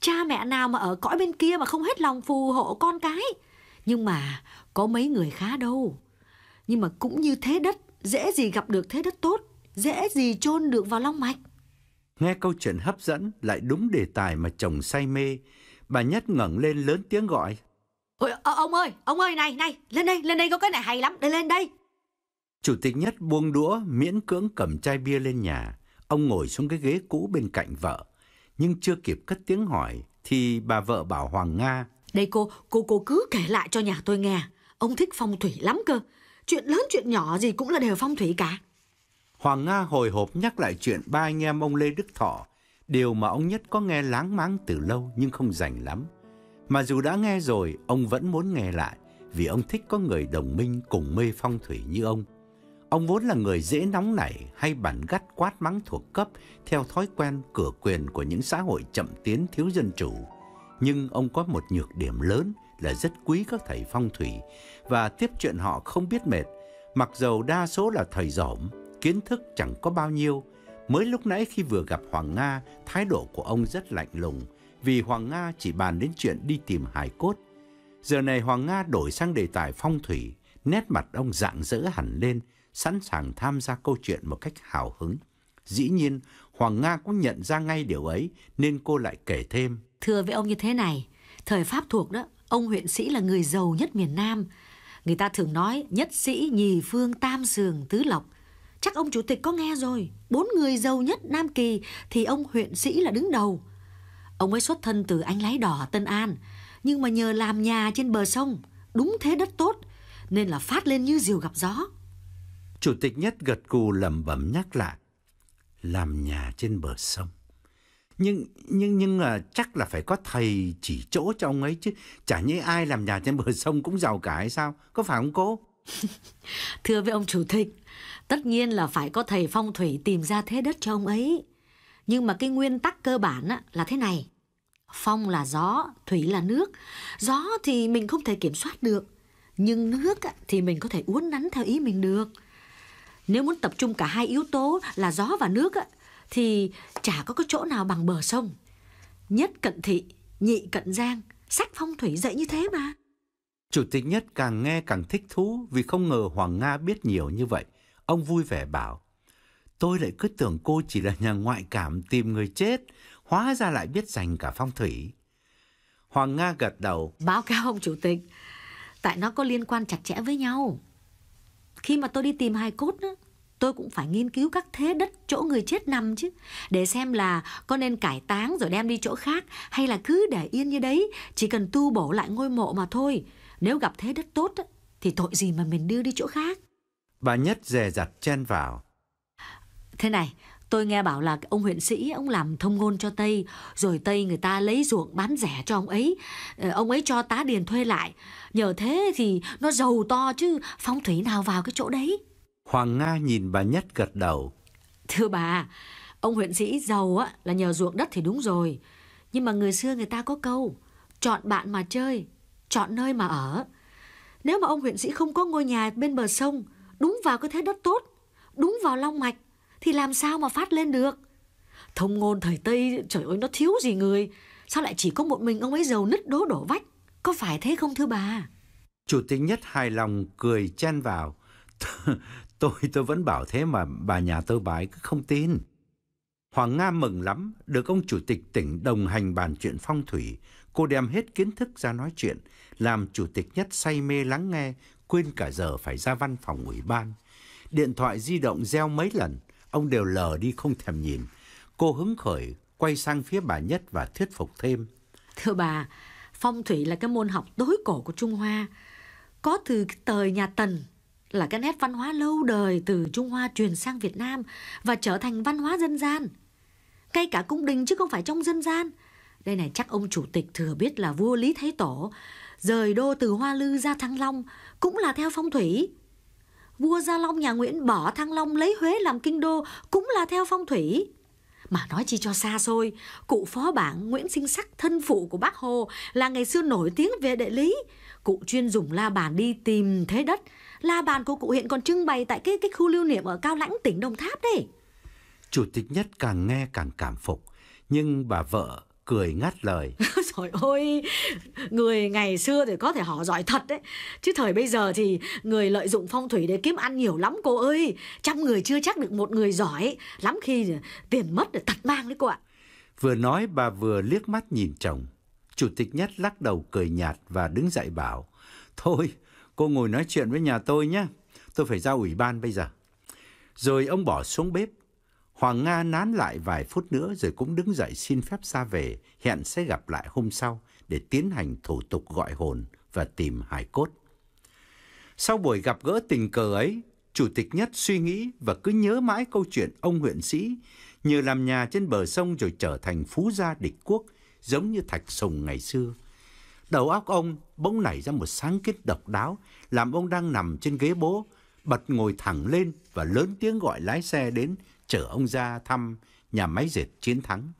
Cha mẹ nào mà ở cõi bên kia mà không hết lòng phù hộ con cái. Nhưng mà có mấy người khá đâu. Nhưng mà cũng như thế đất Dễ gì gặp được thế đất tốt, dễ gì chôn được vào long mạch. Nghe câu chuyện hấp dẫn lại đúng đề tài mà chồng say mê, bà Nhất ngẩng lên lớn tiếng gọi. Ôi, ờ, ông ơi, ông ơi này, này, lên đây, lên đây có cái này hay lắm, đây lên đây. Chủ tịch Nhất buông đũa miễn cưỡng cầm chai bia lên nhà. Ông ngồi xuống cái ghế cũ bên cạnh vợ, nhưng chưa kịp cất tiếng hỏi thì bà vợ bảo Hoàng Nga. Đây cô, cô cô cứ kể lại cho nhà tôi nghe. Ông thích phong thủy lắm cơ. Chuyện lớn chuyện nhỏ gì cũng là đều phong thủy cả. Hoàng Nga hồi hộp nhắc lại chuyện ba anh em ông Lê Đức Thọ, điều mà ông Nhất có nghe láng máng từ lâu nhưng không rành lắm. Mà dù đã nghe rồi, ông vẫn muốn nghe lại vì ông thích có người đồng minh cùng mê phong thủy như ông. Ông vốn là người dễ nóng nảy hay bản gắt quát mắng thuộc cấp theo thói quen cửa quyền của những xã hội chậm tiến thiếu dân chủ. Nhưng ông có một nhược điểm lớn là rất quý các thầy phong thủy và tiếp chuyện họ không biết mệt, mặc dầu đa số là thầy dỏm, kiến thức chẳng có bao nhiêu. Mới lúc nãy khi vừa gặp Hoàng Nga, thái độ của ông rất lạnh lùng, vì Hoàng Nga chỉ bàn đến chuyện đi tìm hài cốt. Giờ này Hoàng Nga đổi sang đề tài phong thủy, nét mặt ông rạng rỡ hẳn lên, sẵn sàng tham gia câu chuyện một cách hào hứng. Dĩ nhiên, Hoàng Nga cũng nhận ra ngay điều ấy, nên cô lại kể thêm. Thưa với ông như thế này, thời Pháp thuộc đó, ông huyện sĩ là người giàu nhất miền Nam, Người ta thường nói nhất sĩ nhì phương tam sường tứ lộc. Chắc ông chủ tịch có nghe rồi. Bốn người giàu nhất Nam Kỳ thì ông huyện sĩ là đứng đầu. Ông ấy xuất thân từ Anh Lái Đỏ, Tân An. Nhưng mà nhờ làm nhà trên bờ sông, đúng thế đất tốt, nên là phát lên như diều gặp gió. Chủ tịch nhất gật cù lẩm bẩm nhắc lại. Làm nhà trên bờ sông nhưng nhưng nhưng là chắc là phải có thầy chỉ chỗ cho ông ấy chứ chả nhẽ ai làm nhà trên bờ sông cũng giàu cả hay sao có phải không cô thưa với ông chủ tịch tất nhiên là phải có thầy phong thủy tìm ra thế đất cho ông ấy nhưng mà cái nguyên tắc cơ bản á, là thế này phong là gió thủy là nước gió thì mình không thể kiểm soát được nhưng nước á, thì mình có thể uốn nắn theo ý mình được nếu muốn tập trung cả hai yếu tố là gió và nước á, thì chả có cái chỗ nào bằng bờ sông. Nhất cận thị, nhị cận giang, sách phong thủy dạy như thế mà. Chủ tịch Nhất càng nghe càng thích thú vì không ngờ Hoàng Nga biết nhiều như vậy. Ông vui vẻ bảo, tôi lại cứ tưởng cô chỉ là nhà ngoại cảm tìm người chết, hóa ra lại biết dành cả phong thủy. Hoàng Nga gật đầu. Báo cáo ông chủ tịch, tại nó có liên quan chặt chẽ với nhau. Khi mà tôi đi tìm hai cốt nữa tôi cũng phải nghiên cứu các thế đất chỗ người chết nằm chứ để xem là có nên cải táng rồi đem đi chỗ khác hay là cứ để yên như đấy chỉ cần tu bổ lại ngôi mộ mà thôi nếu gặp thế đất tốt thì tội gì mà mình đưa đi chỗ khác bà nhất dè dặt chen vào thế này Tôi nghe bảo là ông huyện sĩ ông làm thông ngôn cho Tây, rồi Tây người ta lấy ruộng bán rẻ cho ông ấy. Ờ, ông ấy cho tá điền thuê lại. Nhờ thế thì nó giàu to chứ phong thủy nào vào cái chỗ đấy. Hoàng Nga nhìn bà Nhất gật đầu. Thưa bà, ông huyện sĩ giàu á là nhờ ruộng đất thì đúng rồi. Nhưng mà người xưa người ta có câu, chọn bạn mà chơi, chọn nơi mà ở. Nếu mà ông huyện sĩ không có ngôi nhà bên bờ sông, đúng vào cái thế đất tốt, đúng vào long mạch, thì làm sao mà phát lên được? Thông ngôn thời Tây, trời ơi nó thiếu gì người, sao lại chỉ có một mình ông ấy giàu nứt đố đổ vách? Có phải thế không thưa bà? Chủ tịch Nhất hài lòng cười chen vào. Tôi tôi vẫn bảo thế mà bà nhà tôi bà ấy cứ không tin. Hoàng Nga mừng lắm, được ông chủ tịch tỉnh đồng hành bàn chuyện phong thủy. Cô đem hết kiến thức ra nói chuyện, làm chủ tịch nhất say mê lắng nghe, quên cả giờ phải ra văn phòng ủy ban. Điện thoại di động reo mấy lần, ông đều lờ đi không thèm nhìn. Cô hứng khởi, quay sang phía bà nhất và thuyết phục thêm. Thưa bà, phong thủy là cái môn học tối cổ của Trung Hoa. Có từ thời nhà Tần là cái nét văn hóa lâu đời từ Trung Hoa truyền sang Việt Nam và trở thành văn hóa dân gian. Ngay cả cung đình chứ không phải trong dân gian. Đây này chắc ông chủ tịch thừa biết là vua Lý Thái Tổ rời đô từ Hoa Lư ra Thăng Long cũng là theo phong thủy. Vua Gia Long nhà Nguyễn bỏ Thăng Long lấy Huế làm kinh đô cũng là theo phong thủy. Mà nói chi cho xa xôi, cụ phó bảng Nguyễn Sinh Sắc thân phụ của bác Hồ là ngày xưa nổi tiếng về địa lý. Cụ chuyên dùng la bàn đi tìm thế đất, La bàn của cụ hiện còn trưng bày tại cái cái khu lưu niệm ở Cao Lãnh tỉnh Đồng Tháp đấy. Chủ tịch nhất càng nghe càng cảm phục, nhưng bà vợ cười ngắt lời. Trời ơi, người ngày xưa thì có thể họ giỏi thật đấy. Chứ thời bây giờ thì người lợi dụng phong thủy để kiếm ăn nhiều lắm cô ơi. Trăm người chưa chắc được một người giỏi. Lắm khi tiền mất để tật mang đấy cô ạ. Vừa nói bà vừa liếc mắt nhìn chồng. Chủ tịch Nhất lắc đầu cười nhạt và đứng dậy bảo. Thôi, cô ngồi nói chuyện với nhà tôi nhé, tôi phải ra ủy ban bây giờ. Rồi ông bỏ xuống bếp. Hoàng Nga nán lại vài phút nữa rồi cũng đứng dậy xin phép ra về, hẹn sẽ gặp lại hôm sau để tiến hành thủ tục gọi hồn và tìm hài cốt. Sau buổi gặp gỡ tình cờ ấy, Chủ tịch Nhất suy nghĩ và cứ nhớ mãi câu chuyện ông huyện sĩ nhờ làm nhà trên bờ sông rồi trở thành phú gia địch quốc giống như Thạch Sùng ngày xưa. Đầu óc ông bỗng nảy ra một sáng kiến độc đáo, làm ông đang nằm trên ghế bố, bật ngồi thẳng lên và lớn tiếng gọi lái xe đến chở ông ra thăm nhà máy dệt chiến thắng.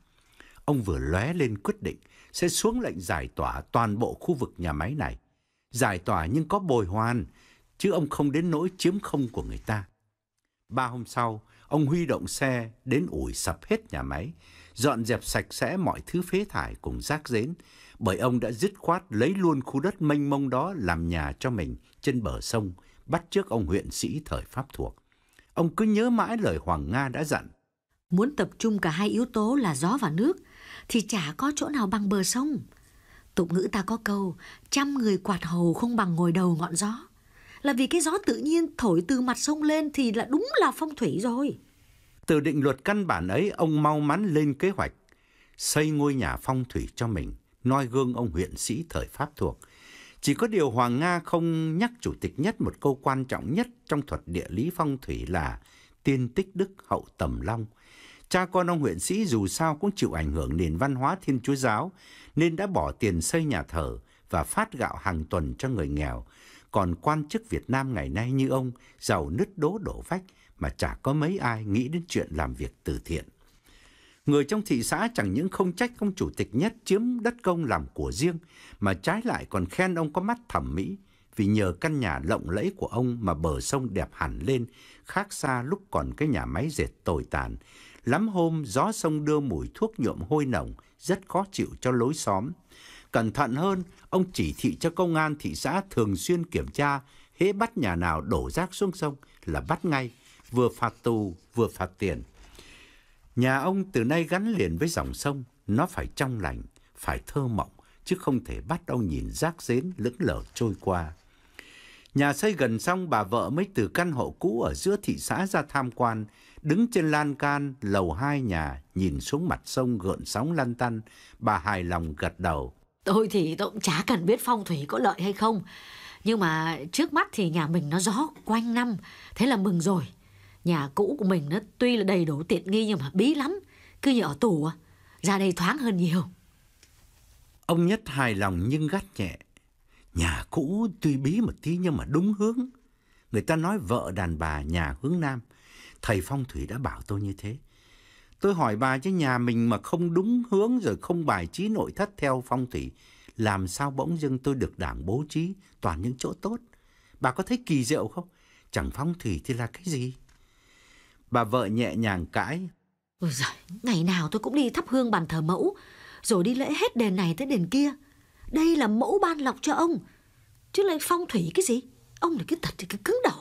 Ông vừa lóe lên quyết định sẽ xuống lệnh giải tỏa toàn bộ khu vực nhà máy này. Giải tỏa nhưng có bồi hoàn, chứ ông không đến nỗi chiếm không của người ta. Ba hôm sau, ông huy động xe đến ủi sập hết nhà máy, dọn dẹp sạch sẽ mọi thứ phế thải cùng rác rến, bởi ông đã dứt khoát lấy luôn khu đất mênh mông đó làm nhà cho mình trên bờ sông, bắt trước ông huyện sĩ thời Pháp thuộc. Ông cứ nhớ mãi lời Hoàng Nga đã dặn. Muốn tập trung cả hai yếu tố là gió và nước, thì chả có chỗ nào bằng bờ sông. Tục ngữ ta có câu, trăm người quạt hầu không bằng ngồi đầu ngọn gió. Là vì cái gió tự nhiên thổi từ mặt sông lên thì là đúng là phong thủy rồi. Từ định luật căn bản ấy, ông mau mắn lên kế hoạch xây ngôi nhà phong thủy cho mình noi gương ông huyện sĩ thời Pháp thuộc. Chỉ có điều Hoàng Nga không nhắc chủ tịch nhất một câu quan trọng nhất trong thuật địa lý phong thủy là tiên tích đức hậu tầm long. Cha con ông huyện sĩ dù sao cũng chịu ảnh hưởng nền văn hóa Thiên Chúa giáo nên đã bỏ tiền xây nhà thờ và phát gạo hàng tuần cho người nghèo. Còn quan chức Việt Nam ngày nay như ông giàu nứt đố đổ vách mà chả có mấy ai nghĩ đến chuyện làm việc từ thiện người trong thị xã chẳng những không trách ông chủ tịch nhất chiếm đất công làm của riêng, mà trái lại còn khen ông có mắt thẩm mỹ vì nhờ căn nhà lộng lẫy của ông mà bờ sông đẹp hẳn lên, khác xa lúc còn cái nhà máy dệt tồi tàn. Lắm hôm gió sông đưa mùi thuốc nhuộm hôi nồng, rất khó chịu cho lối xóm. Cẩn thận hơn, ông chỉ thị cho công an thị xã thường xuyên kiểm tra, hễ bắt nhà nào đổ rác xuống sông là bắt ngay, vừa phạt tù vừa phạt tiền. Nhà ông từ nay gắn liền với dòng sông, nó phải trong lành, phải thơ mộng, chứ không thể bắt ông nhìn rác rến lững lờ trôi qua. Nhà xây gần xong bà vợ mới từ căn hộ cũ ở giữa thị xã ra tham quan, đứng trên lan can lầu hai nhà nhìn xuống mặt sông gợn sóng lăn tăn, bà hài lòng gật đầu. Tôi thì tôi cũng chả cần biết phong thủy có lợi hay không, nhưng mà trước mắt thì nhà mình nó gió quanh năm, thế là mừng rồi. Nhà cũ của mình nó tuy là đầy đủ tiện nghi nhưng mà bí lắm. Cứ như ở tù à, ra đây thoáng hơn nhiều. Ông Nhất hài lòng nhưng gắt nhẹ. Nhà cũ tuy bí một tí nhưng mà đúng hướng. Người ta nói vợ đàn bà nhà hướng Nam. Thầy Phong Thủy đã bảo tôi như thế. Tôi hỏi bà chứ nhà mình mà không đúng hướng rồi không bài trí nội thất theo phong thủy. Làm sao bỗng dưng tôi được đảng bố trí toàn những chỗ tốt. Bà có thấy kỳ diệu không? Chẳng phong thủy thì là cái gì? Bà vợ nhẹ nhàng cãi. Ôi giời, ngày nào tôi cũng đi thắp hương bàn thờ mẫu, rồi đi lễ hết đền này tới đền kia. Đây là mẫu ban lọc cho ông, chứ lại phong thủy cái gì? Ông là cái thật thì cái cứng đầu.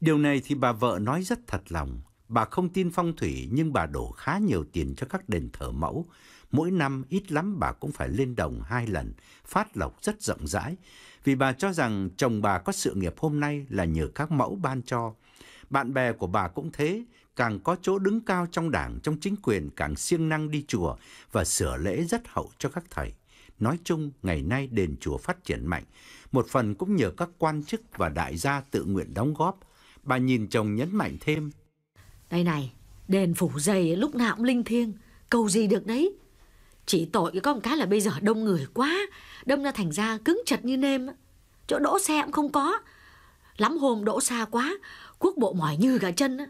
Điều này thì bà vợ nói rất thật lòng. Bà không tin phong thủy nhưng bà đổ khá nhiều tiền cho các đền thờ mẫu. Mỗi năm ít lắm bà cũng phải lên đồng hai lần, phát lộc rất rộng rãi. Vì bà cho rằng chồng bà có sự nghiệp hôm nay là nhờ các mẫu ban cho. Bạn bè của bà cũng thế, càng có chỗ đứng cao trong đảng, trong chính quyền càng siêng năng đi chùa và sửa lễ rất hậu cho các thầy. Nói chung, ngày nay đền chùa phát triển mạnh, một phần cũng nhờ các quan chức và đại gia tự nguyện đóng góp. Bà nhìn chồng nhấn mạnh thêm. Đây này, đền phủ dày lúc nào cũng linh thiêng, cầu gì được đấy. Chỉ tội có một cái là bây giờ đông người quá, đâm ra thành ra cứng chật như nêm. Chỗ đỗ xe cũng không có. Lắm hôm đỗ xa quá, Quốc bộ mỏi như cả chân á.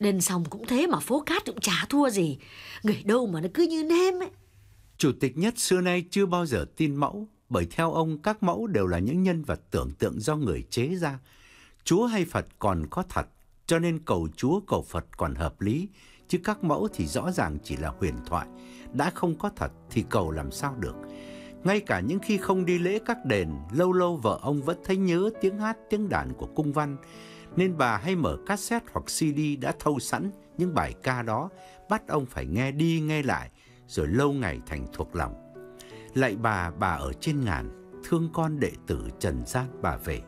Đền sòng cũng thế mà phố cát cũng chả thua gì. Người đâu mà nó cứ như nêm ấy. Chủ tịch nhất xưa nay chưa bao giờ tin mẫu, bởi theo ông các mẫu đều là những nhân vật tưởng tượng do người chế ra. Chúa hay Phật còn có thật, cho nên cầu Chúa cầu Phật còn hợp lý, chứ các mẫu thì rõ ràng chỉ là huyền thoại, đã không có thật thì cầu làm sao được. Ngay cả những khi không đi lễ các đền, lâu lâu vợ ông vẫn thấy nhớ tiếng hát tiếng đàn của cung văn, nên bà hay mở cassette hoặc CD đã thâu sẵn những bài ca đó, bắt ông phải nghe đi nghe lại, rồi lâu ngày thành thuộc lòng. Lại bà, bà ở trên ngàn, thương con đệ tử Trần Gian bà về.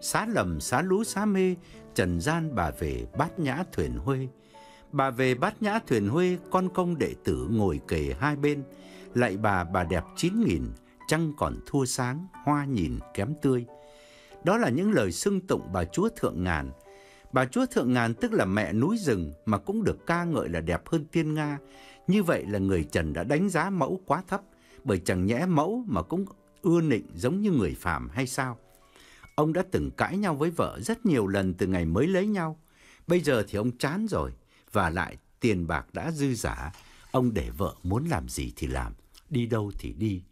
Xá lầm, xá lú, xá mê, Trần Gian bà về bát nhã thuyền huê. Bà về bát nhã thuyền huê, con công đệ tử ngồi kề hai bên. Lại bà, bà đẹp chín nghìn, trăng còn thua sáng, hoa nhìn kém tươi. Đó là những lời xưng tụng bà Chúa Thượng Ngàn. Bà Chúa Thượng Ngàn tức là mẹ núi rừng mà cũng được ca ngợi là đẹp hơn tiên Nga. Như vậy là người Trần đã đánh giá mẫu quá thấp, bởi chẳng nhẽ mẫu mà cũng ưa nịnh giống như người phàm hay sao? Ông đã từng cãi nhau với vợ rất nhiều lần từ ngày mới lấy nhau. Bây giờ thì ông chán rồi, và lại tiền bạc đã dư giả. Ông để vợ muốn làm gì thì làm, đi đâu thì đi.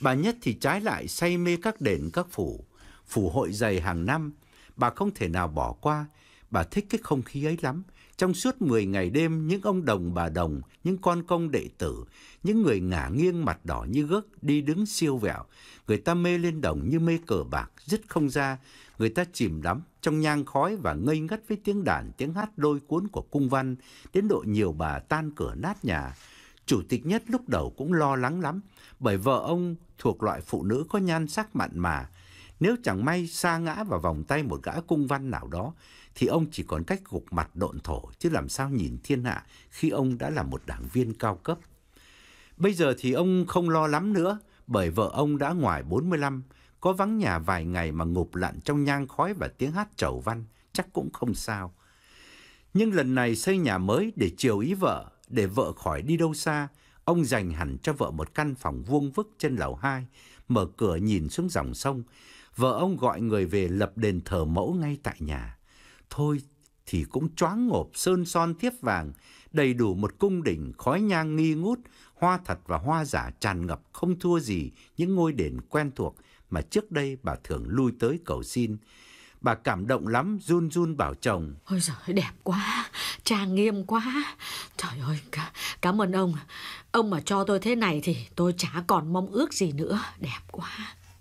Bà Nhất thì trái lại say mê các đền các phủ, phủ hội dày hàng năm, bà không thể nào bỏ qua. Bà thích cái không khí ấy lắm. Trong suốt 10 ngày đêm, những ông đồng bà đồng, những con công đệ tử, những người ngả nghiêng mặt đỏ như gấc đi đứng siêu vẹo. Người ta mê lên đồng như mê cờ bạc, dứt không ra. Người ta chìm đắm trong nhang khói và ngây ngất với tiếng đàn, tiếng hát đôi cuốn của cung văn, đến độ nhiều bà tan cửa nát nhà. Chủ tịch nhất lúc đầu cũng lo lắng lắm, bởi vợ ông thuộc loại phụ nữ có nhan sắc mặn mà, nếu chẳng may xa ngã vào vòng tay một gã cung văn nào đó, thì ông chỉ còn cách gục mặt độn thổ chứ làm sao nhìn thiên hạ khi ông đã là một đảng viên cao cấp. Bây giờ thì ông không lo lắm nữa, bởi vợ ông đã ngoài 45, có vắng nhà vài ngày mà ngụp lặn trong nhang khói và tiếng hát trầu văn, chắc cũng không sao. Nhưng lần này xây nhà mới để chiều ý vợ, để vợ khỏi đi đâu xa, ông dành hẳn cho vợ một căn phòng vuông vức trên lầu 2, mở cửa nhìn xuống dòng sông vợ ông gọi người về lập đền thờ mẫu ngay tại nhà. Thôi thì cũng choáng ngộp sơn son thiếp vàng, đầy đủ một cung đình khói nhang nghi ngút, hoa thật và hoa giả tràn ngập không thua gì những ngôi đền quen thuộc mà trước đây bà thường lui tới cầu xin. Bà cảm động lắm, run run bảo chồng. Ôi giời, đẹp quá, trang nghiêm quá. Trời ơi, cảm ơn ông. Ông mà cho tôi thế này thì tôi chả còn mong ước gì nữa. Đẹp quá.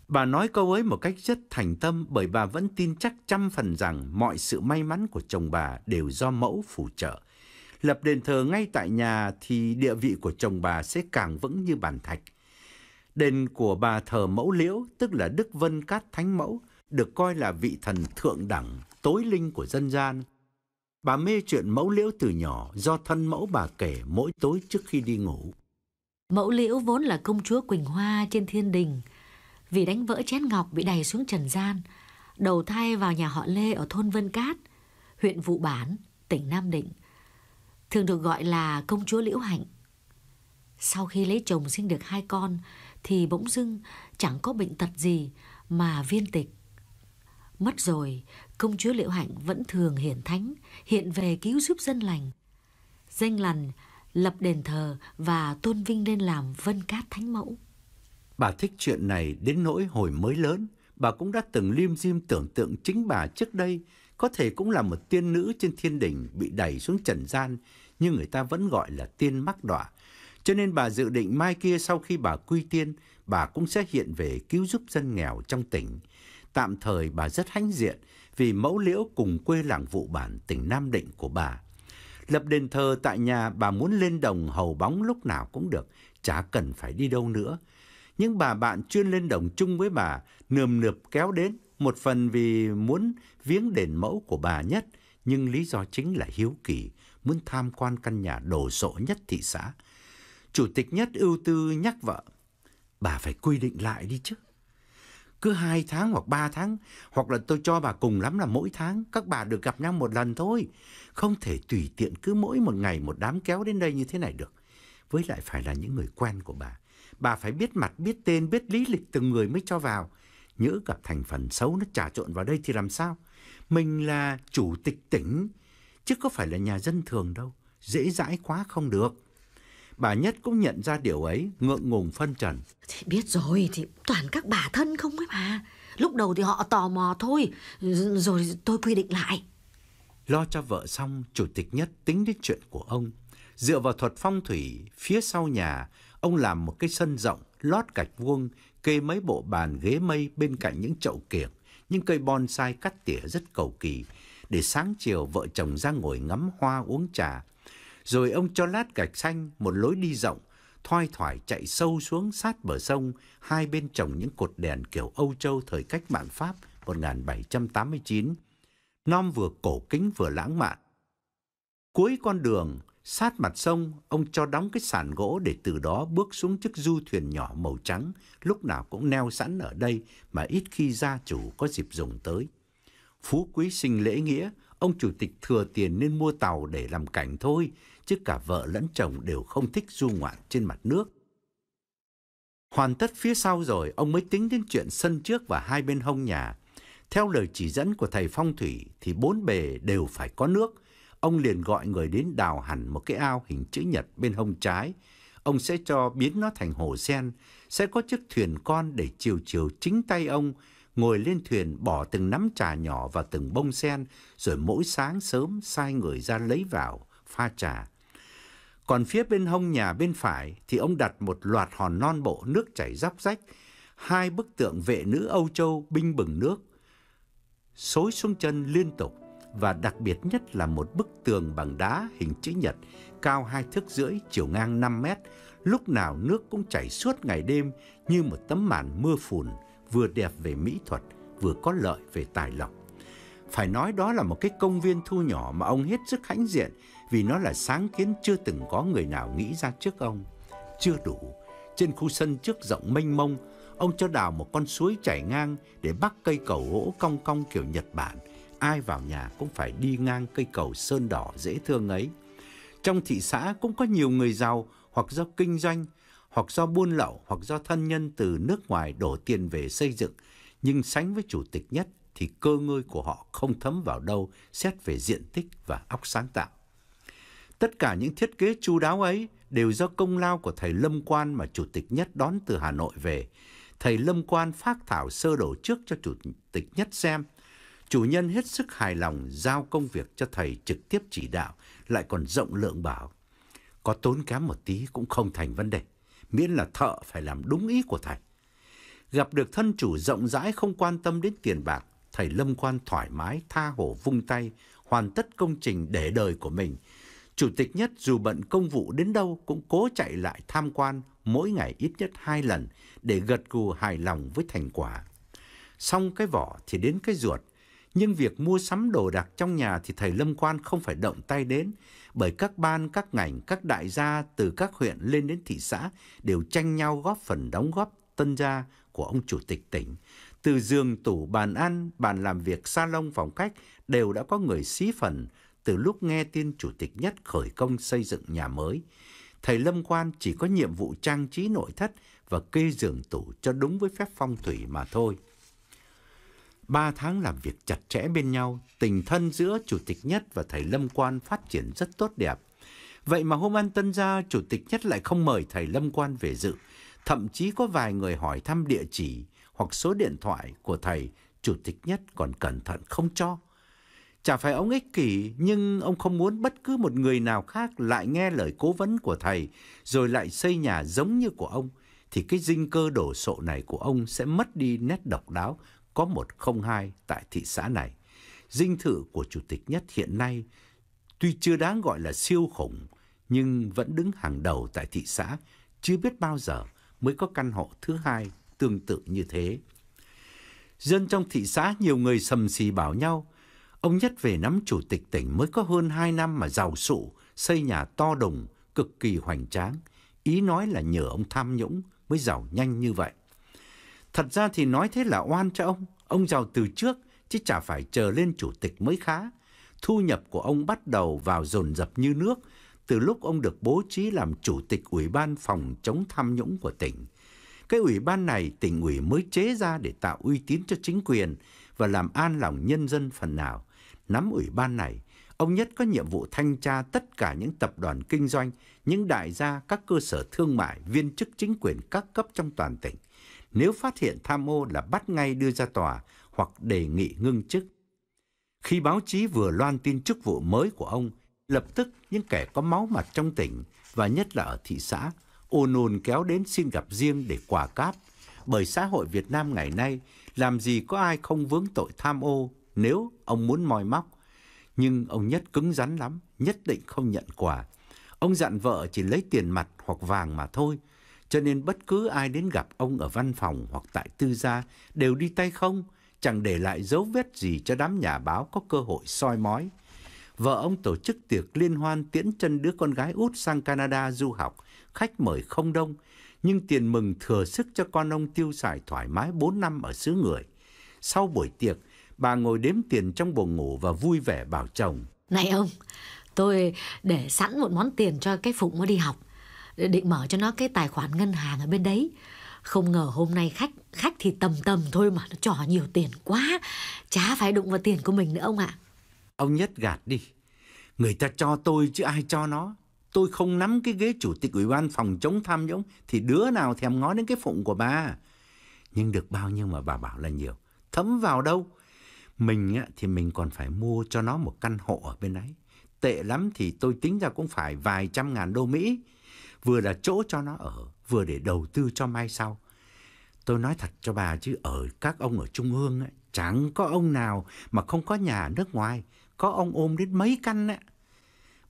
Bà nói câu ấy một cách rất thành tâm bởi bà vẫn tin chắc trăm phần rằng mọi sự may mắn của chồng bà đều do mẫu phù trợ. Lập đền thờ ngay tại nhà thì địa vị của chồng bà sẽ càng vững như bàn thạch. Đền của bà thờ mẫu liễu, tức là Đức Vân Cát Thánh Mẫu, được coi là vị thần thượng đẳng, tối linh của dân gian. Bà mê chuyện mẫu liễu từ nhỏ do thân mẫu bà kể mỗi tối trước khi đi ngủ. Mẫu liễu vốn là công chúa Quỳnh Hoa trên thiên đình – vì đánh vỡ chén ngọc bị đẩy xuống trần gian, đầu thai vào nhà họ Lê ở thôn Vân Cát, huyện Vụ Bản, tỉnh Nam Định, thường được gọi là công chúa Liễu Hạnh. Sau khi lấy chồng sinh được hai con thì bỗng dưng chẳng có bệnh tật gì mà viên tịch. Mất rồi, công chúa Liễu Hạnh vẫn thường hiển thánh, hiện về cứu giúp dân lành. Danh lành lập đền thờ và tôn vinh lên làm Vân Cát Thánh Mẫu. Bà thích chuyện này đến nỗi hồi mới lớn, bà cũng đã từng liêm dim tưởng tượng chính bà trước đây có thể cũng là một tiên nữ trên thiên đình bị đẩy xuống trần gian, nhưng người ta vẫn gọi là tiên mắc đọa. Cho nên bà dự định mai kia sau khi bà quy tiên, bà cũng sẽ hiện về cứu giúp dân nghèo trong tỉnh. Tạm thời bà rất hãnh diện vì mẫu liễu cùng quê làng vụ bản tỉnh Nam Định của bà. Lập đền thờ tại nhà bà muốn lên đồng hầu bóng lúc nào cũng được, chả cần phải đi đâu nữa những bà bạn chuyên lên đồng chung với bà nườm nượp kéo đến, một phần vì muốn viếng đền mẫu của bà nhất, nhưng lý do chính là hiếu kỳ, muốn tham quan căn nhà đồ sộ nhất thị xã. Chủ tịch nhất ưu tư nhắc vợ, bà phải quy định lại đi chứ. Cứ hai tháng hoặc ba tháng, hoặc là tôi cho bà cùng lắm là mỗi tháng, các bà được gặp nhau một lần thôi. Không thể tùy tiện cứ mỗi một ngày một đám kéo đến đây như thế này được. Với lại phải là những người quen của bà bà phải biết mặt, biết tên, biết lý lịch từng người mới cho vào. Nhỡ gặp thành phần xấu nó trà trộn vào đây thì làm sao? Mình là chủ tịch tỉnh, chứ có phải là nhà dân thường đâu. Dễ dãi quá không được. Bà Nhất cũng nhận ra điều ấy, ngượng ngùng phân trần. Thì biết rồi, thì toàn các bà thân không ấy mà. Lúc đầu thì họ tò mò thôi, rồi tôi quy định lại. Lo cho vợ xong, chủ tịch Nhất tính đến chuyện của ông. Dựa vào thuật phong thủy, phía sau nhà Ông làm một cái sân rộng, lót gạch vuông, kê mấy bộ bàn ghế mây bên cạnh những chậu kiểng, những cây bonsai cắt tỉa rất cầu kỳ, để sáng chiều vợ chồng ra ngồi ngắm hoa uống trà. Rồi ông cho lát gạch xanh một lối đi rộng, thoai thoải chạy sâu xuống sát bờ sông, hai bên trồng những cột đèn kiểu Âu Châu thời cách mạng Pháp 1789. Nom vừa cổ kính vừa lãng mạn. Cuối con đường, Sát mặt sông, ông cho đóng cái sàn gỗ để từ đó bước xuống chiếc du thuyền nhỏ màu trắng, lúc nào cũng neo sẵn ở đây mà ít khi gia chủ có dịp dùng tới. Phú quý sinh lễ nghĩa, ông chủ tịch thừa tiền nên mua tàu để làm cảnh thôi, chứ cả vợ lẫn chồng đều không thích du ngoạn trên mặt nước. Hoàn tất phía sau rồi, ông mới tính đến chuyện sân trước và hai bên hông nhà. Theo lời chỉ dẫn của thầy phong thủy thì bốn bề đều phải có nước, ông liền gọi người đến đào hẳn một cái ao hình chữ nhật bên hông trái. Ông sẽ cho biến nó thành hồ sen, sẽ có chiếc thuyền con để chiều chiều chính tay ông, ngồi lên thuyền bỏ từng nắm trà nhỏ và từng bông sen, rồi mỗi sáng sớm sai người ra lấy vào, pha trà. Còn phía bên hông nhà bên phải thì ông đặt một loạt hòn non bộ nước chảy róc rách, hai bức tượng vệ nữ Âu Châu binh bừng nước, xối xuống chân liên tục và đặc biệt nhất là một bức tường bằng đá hình chữ nhật cao hai thước rưỡi chiều ngang 5 mét, lúc nào nước cũng chảy suốt ngày đêm như một tấm màn mưa phùn, vừa đẹp về mỹ thuật, vừa có lợi về tài lộc. Phải nói đó là một cái công viên thu nhỏ mà ông hết sức hãnh diện vì nó là sáng kiến chưa từng có người nào nghĩ ra trước ông. Chưa đủ, trên khu sân trước rộng mênh mông, ông cho đào một con suối chảy ngang để bắc cây cầu gỗ cong cong kiểu Nhật Bản ai vào nhà cũng phải đi ngang cây cầu sơn đỏ dễ thương ấy. Trong thị xã cũng có nhiều người giàu hoặc do kinh doanh, hoặc do buôn lậu, hoặc do thân nhân từ nước ngoài đổ tiền về xây dựng, nhưng sánh với chủ tịch nhất thì cơ ngơi của họ không thấm vào đâu xét về diện tích và óc sáng tạo. Tất cả những thiết kế chu đáo ấy đều do công lao của thầy Lâm Quan mà chủ tịch nhất đón từ Hà Nội về. Thầy Lâm Quan phát thảo sơ đồ trước cho chủ tịch nhất xem chủ nhân hết sức hài lòng giao công việc cho thầy trực tiếp chỉ đạo, lại còn rộng lượng bảo. Có tốn kém một tí cũng không thành vấn đề, miễn là thợ phải làm đúng ý của thầy. Gặp được thân chủ rộng rãi không quan tâm đến tiền bạc, thầy Lâm Quan thoải mái tha hồ vung tay, hoàn tất công trình để đời của mình. Chủ tịch nhất dù bận công vụ đến đâu cũng cố chạy lại tham quan mỗi ngày ít nhất hai lần để gật gù hài lòng với thành quả. Xong cái vỏ thì đến cái ruột, nhưng việc mua sắm đồ đạc trong nhà thì thầy Lâm Quan không phải động tay đến, bởi các ban, các ngành, các đại gia từ các huyện lên đến thị xã đều tranh nhau góp phần đóng góp tân gia của ông chủ tịch tỉnh. Từ giường tủ bàn ăn, bàn làm việc, salon phòng khách đều đã có người xí phần từ lúc nghe tin chủ tịch nhất khởi công xây dựng nhà mới. Thầy Lâm Quan chỉ có nhiệm vụ trang trí nội thất và kê giường tủ cho đúng với phép phong thủy mà thôi. Ba tháng làm việc chặt chẽ bên nhau, tình thân giữa Chủ tịch Nhất và thầy Lâm Quan phát triển rất tốt đẹp. Vậy mà hôm ăn tân gia, Chủ tịch Nhất lại không mời thầy Lâm Quan về dự. Thậm chí có vài người hỏi thăm địa chỉ hoặc số điện thoại của thầy, Chủ tịch Nhất còn cẩn thận không cho. Chả phải ông ích kỷ, nhưng ông không muốn bất cứ một người nào khác lại nghe lời cố vấn của thầy, rồi lại xây nhà giống như của ông, thì cái dinh cơ đổ sộ này của ông sẽ mất đi nét độc đáo có 102 tại thị xã này. Dinh thự của Chủ tịch Nhất hiện nay tuy chưa đáng gọi là siêu khủng nhưng vẫn đứng hàng đầu tại thị xã, chưa biết bao giờ mới có căn hộ thứ hai tương tự như thế. Dân trong thị xã nhiều người sầm sì bảo nhau, ông Nhất về nắm chủ tịch tỉnh mới có hơn 2 năm mà giàu sụ, xây nhà to đùng, cực kỳ hoành tráng, ý nói là nhờ ông tham nhũng mới giàu nhanh như vậy. Thật ra thì nói thế là oan cho ông, ông giàu từ trước chứ chả phải chờ lên chủ tịch mới khá. Thu nhập của ông bắt đầu vào dồn dập như nước từ lúc ông được bố trí làm chủ tịch Ủy ban phòng chống tham nhũng của tỉnh. Cái ủy ban này tỉnh ủy mới chế ra để tạo uy tín cho chính quyền và làm an lòng nhân dân phần nào. Nắm ủy ban này, ông Nhất có nhiệm vụ thanh tra tất cả những tập đoàn kinh doanh, những đại gia, các cơ sở thương mại, viên chức chính quyền các cấp trong toàn tỉnh nếu phát hiện tham ô là bắt ngay đưa ra tòa hoặc đề nghị ngưng chức. Khi báo chí vừa loan tin chức vụ mới của ông, lập tức những kẻ có máu mặt trong tỉnh và nhất là ở thị xã ồn ồn kéo đến xin gặp riêng để quà cáp, bởi xã hội Việt Nam ngày nay làm gì có ai không vướng tội tham ô nếu ông muốn moi móc. Nhưng ông Nhất cứng rắn lắm, nhất định không nhận quà. Ông dặn vợ chỉ lấy tiền mặt hoặc vàng mà thôi, cho nên bất cứ ai đến gặp ông ở văn phòng hoặc tại tư gia đều đi tay không, chẳng để lại dấu vết gì cho đám nhà báo có cơ hội soi mói. Vợ ông tổ chức tiệc liên hoan tiễn chân đứa con gái út sang Canada du học, khách mời không đông, nhưng tiền mừng thừa sức cho con ông tiêu xài thoải mái 4 năm ở xứ người. Sau buổi tiệc, bà ngồi đếm tiền trong buồng ngủ và vui vẻ bảo chồng. Này ông, tôi để sẵn một món tiền cho cái Phụng nó đi học định mở cho nó cái tài khoản ngân hàng ở bên đấy không ngờ hôm nay khách khách thì tầm tầm thôi mà nó trò nhiều tiền quá chả phải đụng vào tiền của mình nữa ông ạ ông nhất gạt đi người ta cho tôi chứ ai cho nó tôi không nắm cái ghế chủ tịch ủy ban phòng chống tham nhũng thì đứa nào thèm ngó đến cái phụng của bà nhưng được bao nhiêu mà bà bảo là nhiều thấm vào đâu mình á, thì mình còn phải mua cho nó một căn hộ ở bên ấy tệ lắm thì tôi tính ra cũng phải vài trăm ngàn đô mỹ vừa là chỗ cho nó ở, vừa để đầu tư cho mai sau. Tôi nói thật cho bà chứ ở các ông ở Trung ương ấy, chẳng có ông nào mà không có nhà nước ngoài, có ông ôm đến mấy căn ấy.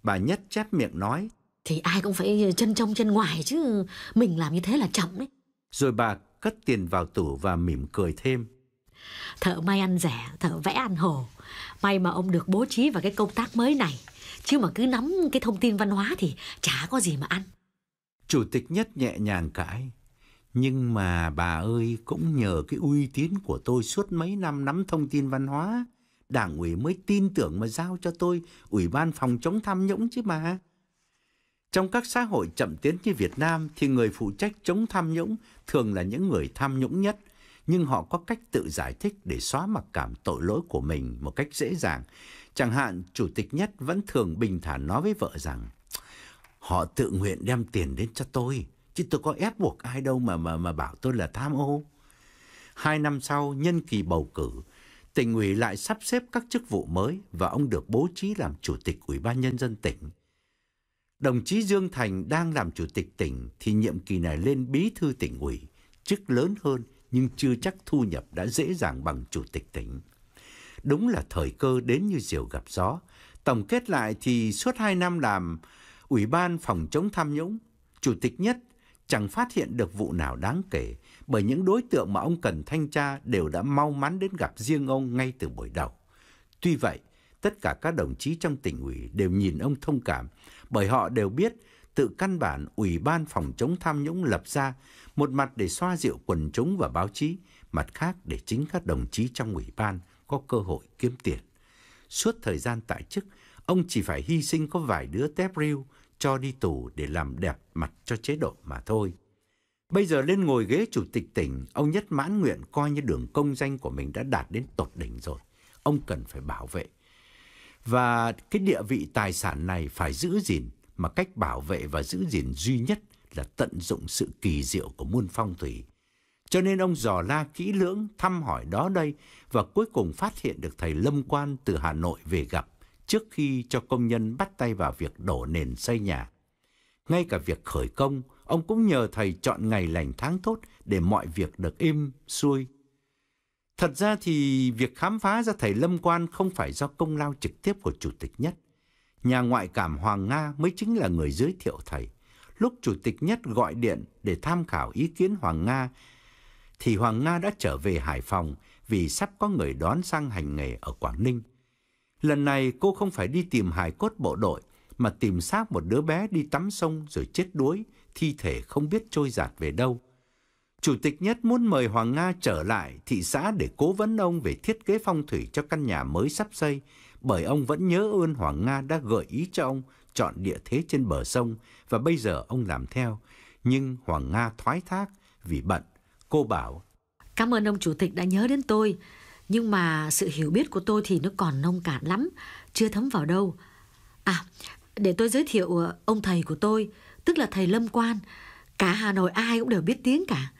Bà Nhất chép miệng nói. Thì ai cũng phải chân trong chân ngoài chứ, mình làm như thế là chậm đấy. Rồi bà cất tiền vào tủ và mỉm cười thêm. Thợ may ăn rẻ, thợ vẽ ăn hồ. May mà ông được bố trí vào cái công tác mới này. Chứ mà cứ nắm cái thông tin văn hóa thì chả có gì mà ăn. Chủ tịch nhất nhẹ nhàng cãi. Nhưng mà bà ơi cũng nhờ cái uy tín của tôi suốt mấy năm nắm thông tin văn hóa, đảng ủy mới tin tưởng mà giao cho tôi ủy ban phòng chống tham nhũng chứ mà. Trong các xã hội chậm tiến như Việt Nam thì người phụ trách chống tham nhũng thường là những người tham nhũng nhất, nhưng họ có cách tự giải thích để xóa mặc cảm tội lỗi của mình một cách dễ dàng. Chẳng hạn, chủ tịch nhất vẫn thường bình thản nói với vợ rằng Họ tự nguyện đem tiền đến cho tôi, chứ tôi có ép buộc ai đâu mà mà mà bảo tôi là tham ô. Hai năm sau, nhân kỳ bầu cử, tỉnh ủy lại sắp xếp các chức vụ mới và ông được bố trí làm chủ tịch Ủy ban nhân dân tỉnh. Đồng chí Dương Thành đang làm chủ tịch tỉnh thì nhiệm kỳ này lên bí thư tỉnh ủy, chức lớn hơn nhưng chưa chắc thu nhập đã dễ dàng bằng chủ tịch tỉnh. Đúng là thời cơ đến như diều gặp gió. Tổng kết lại thì suốt 2 năm làm Ủy ban phòng chống tham nhũng, Chủ tịch Nhất chẳng phát hiện được vụ nào đáng kể bởi những đối tượng mà ông cần thanh tra đều đã mau mắn đến gặp riêng ông ngay từ buổi đầu. Tuy vậy, tất cả các đồng chí trong tỉnh ủy đều nhìn ông thông cảm bởi họ đều biết tự căn bản Ủy ban phòng chống tham nhũng lập ra một mặt để xoa dịu quần chúng và báo chí, mặt khác để chính các đồng chí trong ủy ban có cơ hội kiếm tiền. Suốt thời gian tại chức, ông chỉ phải hy sinh có vài đứa tép riu cho đi tù để làm đẹp mặt cho chế độ mà thôi. Bây giờ lên ngồi ghế chủ tịch tỉnh, ông Nhất mãn nguyện coi như đường công danh của mình đã đạt đến tột đỉnh rồi. Ông cần phải bảo vệ. Và cái địa vị tài sản này phải giữ gìn, mà cách bảo vệ và giữ gìn duy nhất là tận dụng sự kỳ diệu của muôn phong thủy. Cho nên ông dò la kỹ lưỡng, thăm hỏi đó đây và cuối cùng phát hiện được thầy Lâm Quan từ Hà Nội về gặp trước khi cho công nhân bắt tay vào việc đổ nền xây nhà. Ngay cả việc khởi công, ông cũng nhờ thầy chọn ngày lành tháng tốt để mọi việc được im xuôi. Thật ra thì việc khám phá ra thầy Lâm Quan không phải do công lao trực tiếp của chủ tịch nhất. Nhà ngoại cảm Hoàng Nga mới chính là người giới thiệu thầy. Lúc chủ tịch nhất gọi điện để tham khảo ý kiến Hoàng Nga thì Hoàng Nga đã trở về Hải Phòng vì sắp có người đón sang hành nghề ở Quảng Ninh. Lần này cô không phải đi tìm hài cốt bộ đội, mà tìm xác một đứa bé đi tắm sông rồi chết đuối, thi thể không biết trôi giạt về đâu. Chủ tịch Nhất muốn mời Hoàng Nga trở lại thị xã để cố vấn ông về thiết kế phong thủy cho căn nhà mới sắp xây, bởi ông vẫn nhớ ơn Hoàng Nga đã gợi ý cho ông chọn địa thế trên bờ sông và bây giờ ông làm theo. Nhưng Hoàng Nga thoái thác vì bận. Cô bảo Cảm ơn ông chủ tịch đã nhớ đến tôi nhưng mà sự hiểu biết của tôi thì nó còn nông cạn lắm, chưa thấm vào đâu. À, để tôi giới thiệu ờ, ông thầy của tôi, tức là thầy Lâm Quan. Cả Hà Nội ai cũng đều biết tiếng cả.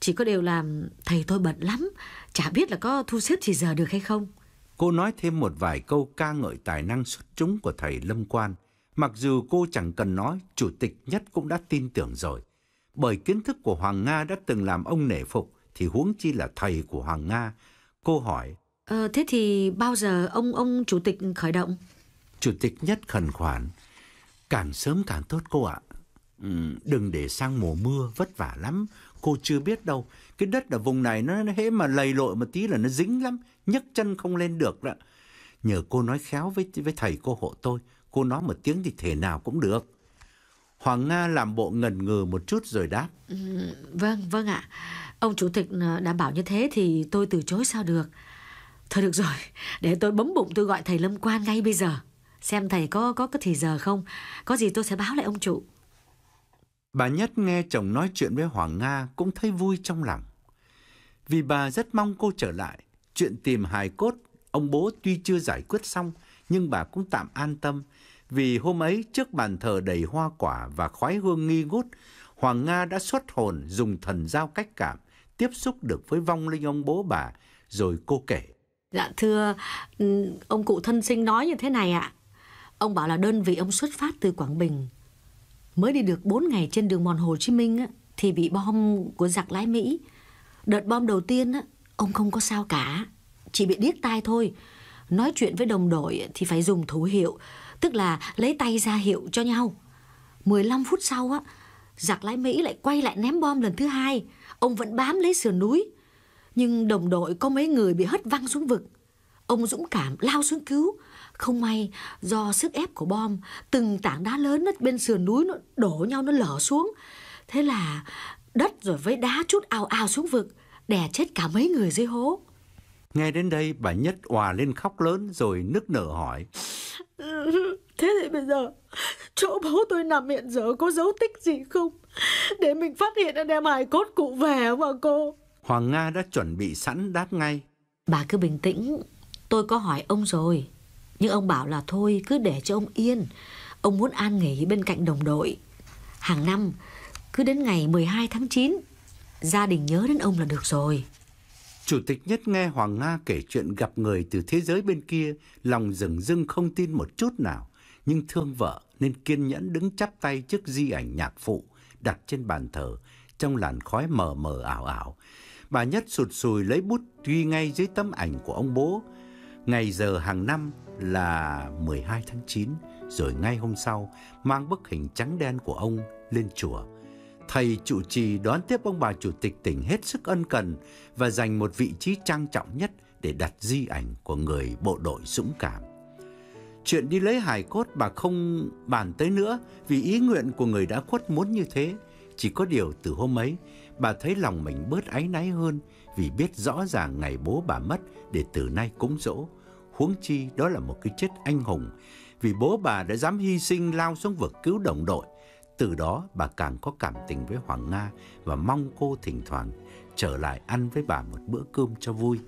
Chỉ có điều là thầy tôi bận lắm, chả biết là có thu xếp thì giờ được hay không. Cô nói thêm một vài câu ca ngợi tài năng xuất chúng của thầy Lâm Quan. Mặc dù cô chẳng cần nói, chủ tịch nhất cũng đã tin tưởng rồi. Bởi kiến thức của Hoàng Nga đã từng làm ông nể phục, thì huống chi là thầy của Hoàng Nga Cô hỏi. Ờ, thế thì bao giờ ông ông chủ tịch khởi động? Chủ tịch nhất khẩn khoản. Càng sớm càng tốt cô ạ. Ừ, đừng để sang mùa mưa vất vả lắm. Cô chưa biết đâu. Cái đất ở vùng này nó, nó hễ mà lầy lội một tí là nó dính lắm. nhấc chân không lên được đó. Nhờ cô nói khéo với với thầy cô hộ tôi. Cô nói một tiếng thì thể nào cũng được. Hoàng Nga làm bộ ngần ngừ một chút rồi đáp. Ừ, vâng, vâng ạ. Ông chủ tịch ờ, đảm bảo như thế thì tôi từ chối sao được. Thôi được rồi, để tôi bấm bụng tôi gọi thầy Lâm Quan ngay bây giờ. Xem thầy có có cái thì giờ không, có gì tôi sẽ báo lại ông chủ. Bà Nhất nghe chồng nói chuyện với Hoàng Nga cũng thấy vui trong lòng. Vì bà rất mong cô trở lại, chuyện tìm hài cốt, ông bố tuy chưa giải quyết xong nhưng bà cũng tạm an tâm vì hôm ấy trước bàn thờ đầy hoa quả và khói hương nghi ngút, Hoàng Nga đã xuất hồn dùng thần giao cách cảm, tiếp xúc được với vong linh ông bố bà, rồi cô kể. Dạ thưa, ừ, ông cụ thân sinh nói như thế này ạ. Ông bảo là đơn vị ông xuất phát từ Quảng Bình. Mới đi được 4 ngày trên đường mòn Hồ Chí Minh á, thì bị bom của giặc lái Mỹ. Đợt bom đầu tiên á, ông không có sao cả, chỉ bị điếc tai thôi. Nói chuyện với đồng đội thì phải dùng thủ hiệu, tức là lấy tay ra hiệu cho nhau. 15 phút sau á, giặc lái Mỹ lại quay lại ném bom lần thứ hai. Ông vẫn bám lấy sườn núi. Nhưng đồng đội có mấy người bị hất văng xuống vực. Ông dũng cảm lao xuống cứu. Không may, do sức ép của bom, từng tảng đá lớn ở bên sườn núi nó đổ nhau nó lở xuống. Thế là đất rồi với đá chút ao ao xuống vực, đè chết cả mấy người dưới hố. Nghe đến đây bà Nhất hòa lên khóc lớn rồi nức nở hỏi. Ừ, thế thì bây giờ chỗ bố tôi nằm hiện giờ có dấu tích gì không? Để mình phát hiện anh em hài cốt cụ về mà cô. Hoàng Nga đã chuẩn bị sẵn đáp ngay. Bà cứ bình tĩnh, tôi có hỏi ông rồi. Nhưng ông bảo là thôi cứ để cho ông yên. Ông muốn an nghỉ bên cạnh đồng đội. Hàng năm, cứ đến ngày 12 tháng 9, gia đình nhớ đến ông là được rồi. Chủ tịch Nhất nghe Hoàng Nga kể chuyện gặp người từ thế giới bên kia, lòng rừng rưng không tin một chút nào, nhưng thương vợ nên kiên nhẫn đứng chắp tay trước di ảnh nhạc phụ đặt trên bàn thờ trong làn khói mờ mờ ảo ảo. Bà Nhất sụt sùi lấy bút ghi ngay dưới tấm ảnh của ông bố. Ngày giờ hàng năm là 12 tháng 9, rồi ngay hôm sau mang bức hình trắng đen của ông lên chùa Thầy chủ trì đón tiếp ông bà chủ tịch tỉnh hết sức ân cần và dành một vị trí trang trọng nhất để đặt di ảnh của người bộ đội dũng cảm. Chuyện đi lấy hài cốt bà không bàn tới nữa vì ý nguyện của người đã khuất muốn như thế. Chỉ có điều từ hôm ấy, bà thấy lòng mình bớt áy náy hơn vì biết rõ ràng ngày bố bà mất để từ nay cúng dỗ. Huống chi đó là một cái chết anh hùng vì bố bà đã dám hy sinh lao xuống vực cứu đồng đội từ đó bà càng có cảm tình với Hoàng Nga và mong cô thỉnh thoảng trở lại ăn với bà một bữa cơm cho vui.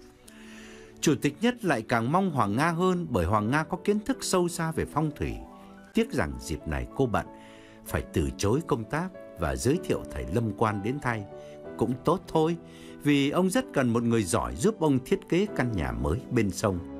Chủ tịch Nhất lại càng mong Hoàng Nga hơn bởi Hoàng Nga có kiến thức sâu xa về phong thủy. Tiếc rằng dịp này cô bận phải từ chối công tác và giới thiệu thầy Lâm Quan đến thay. Cũng tốt thôi, vì ông rất cần một người giỏi giúp ông thiết kế căn nhà mới bên sông.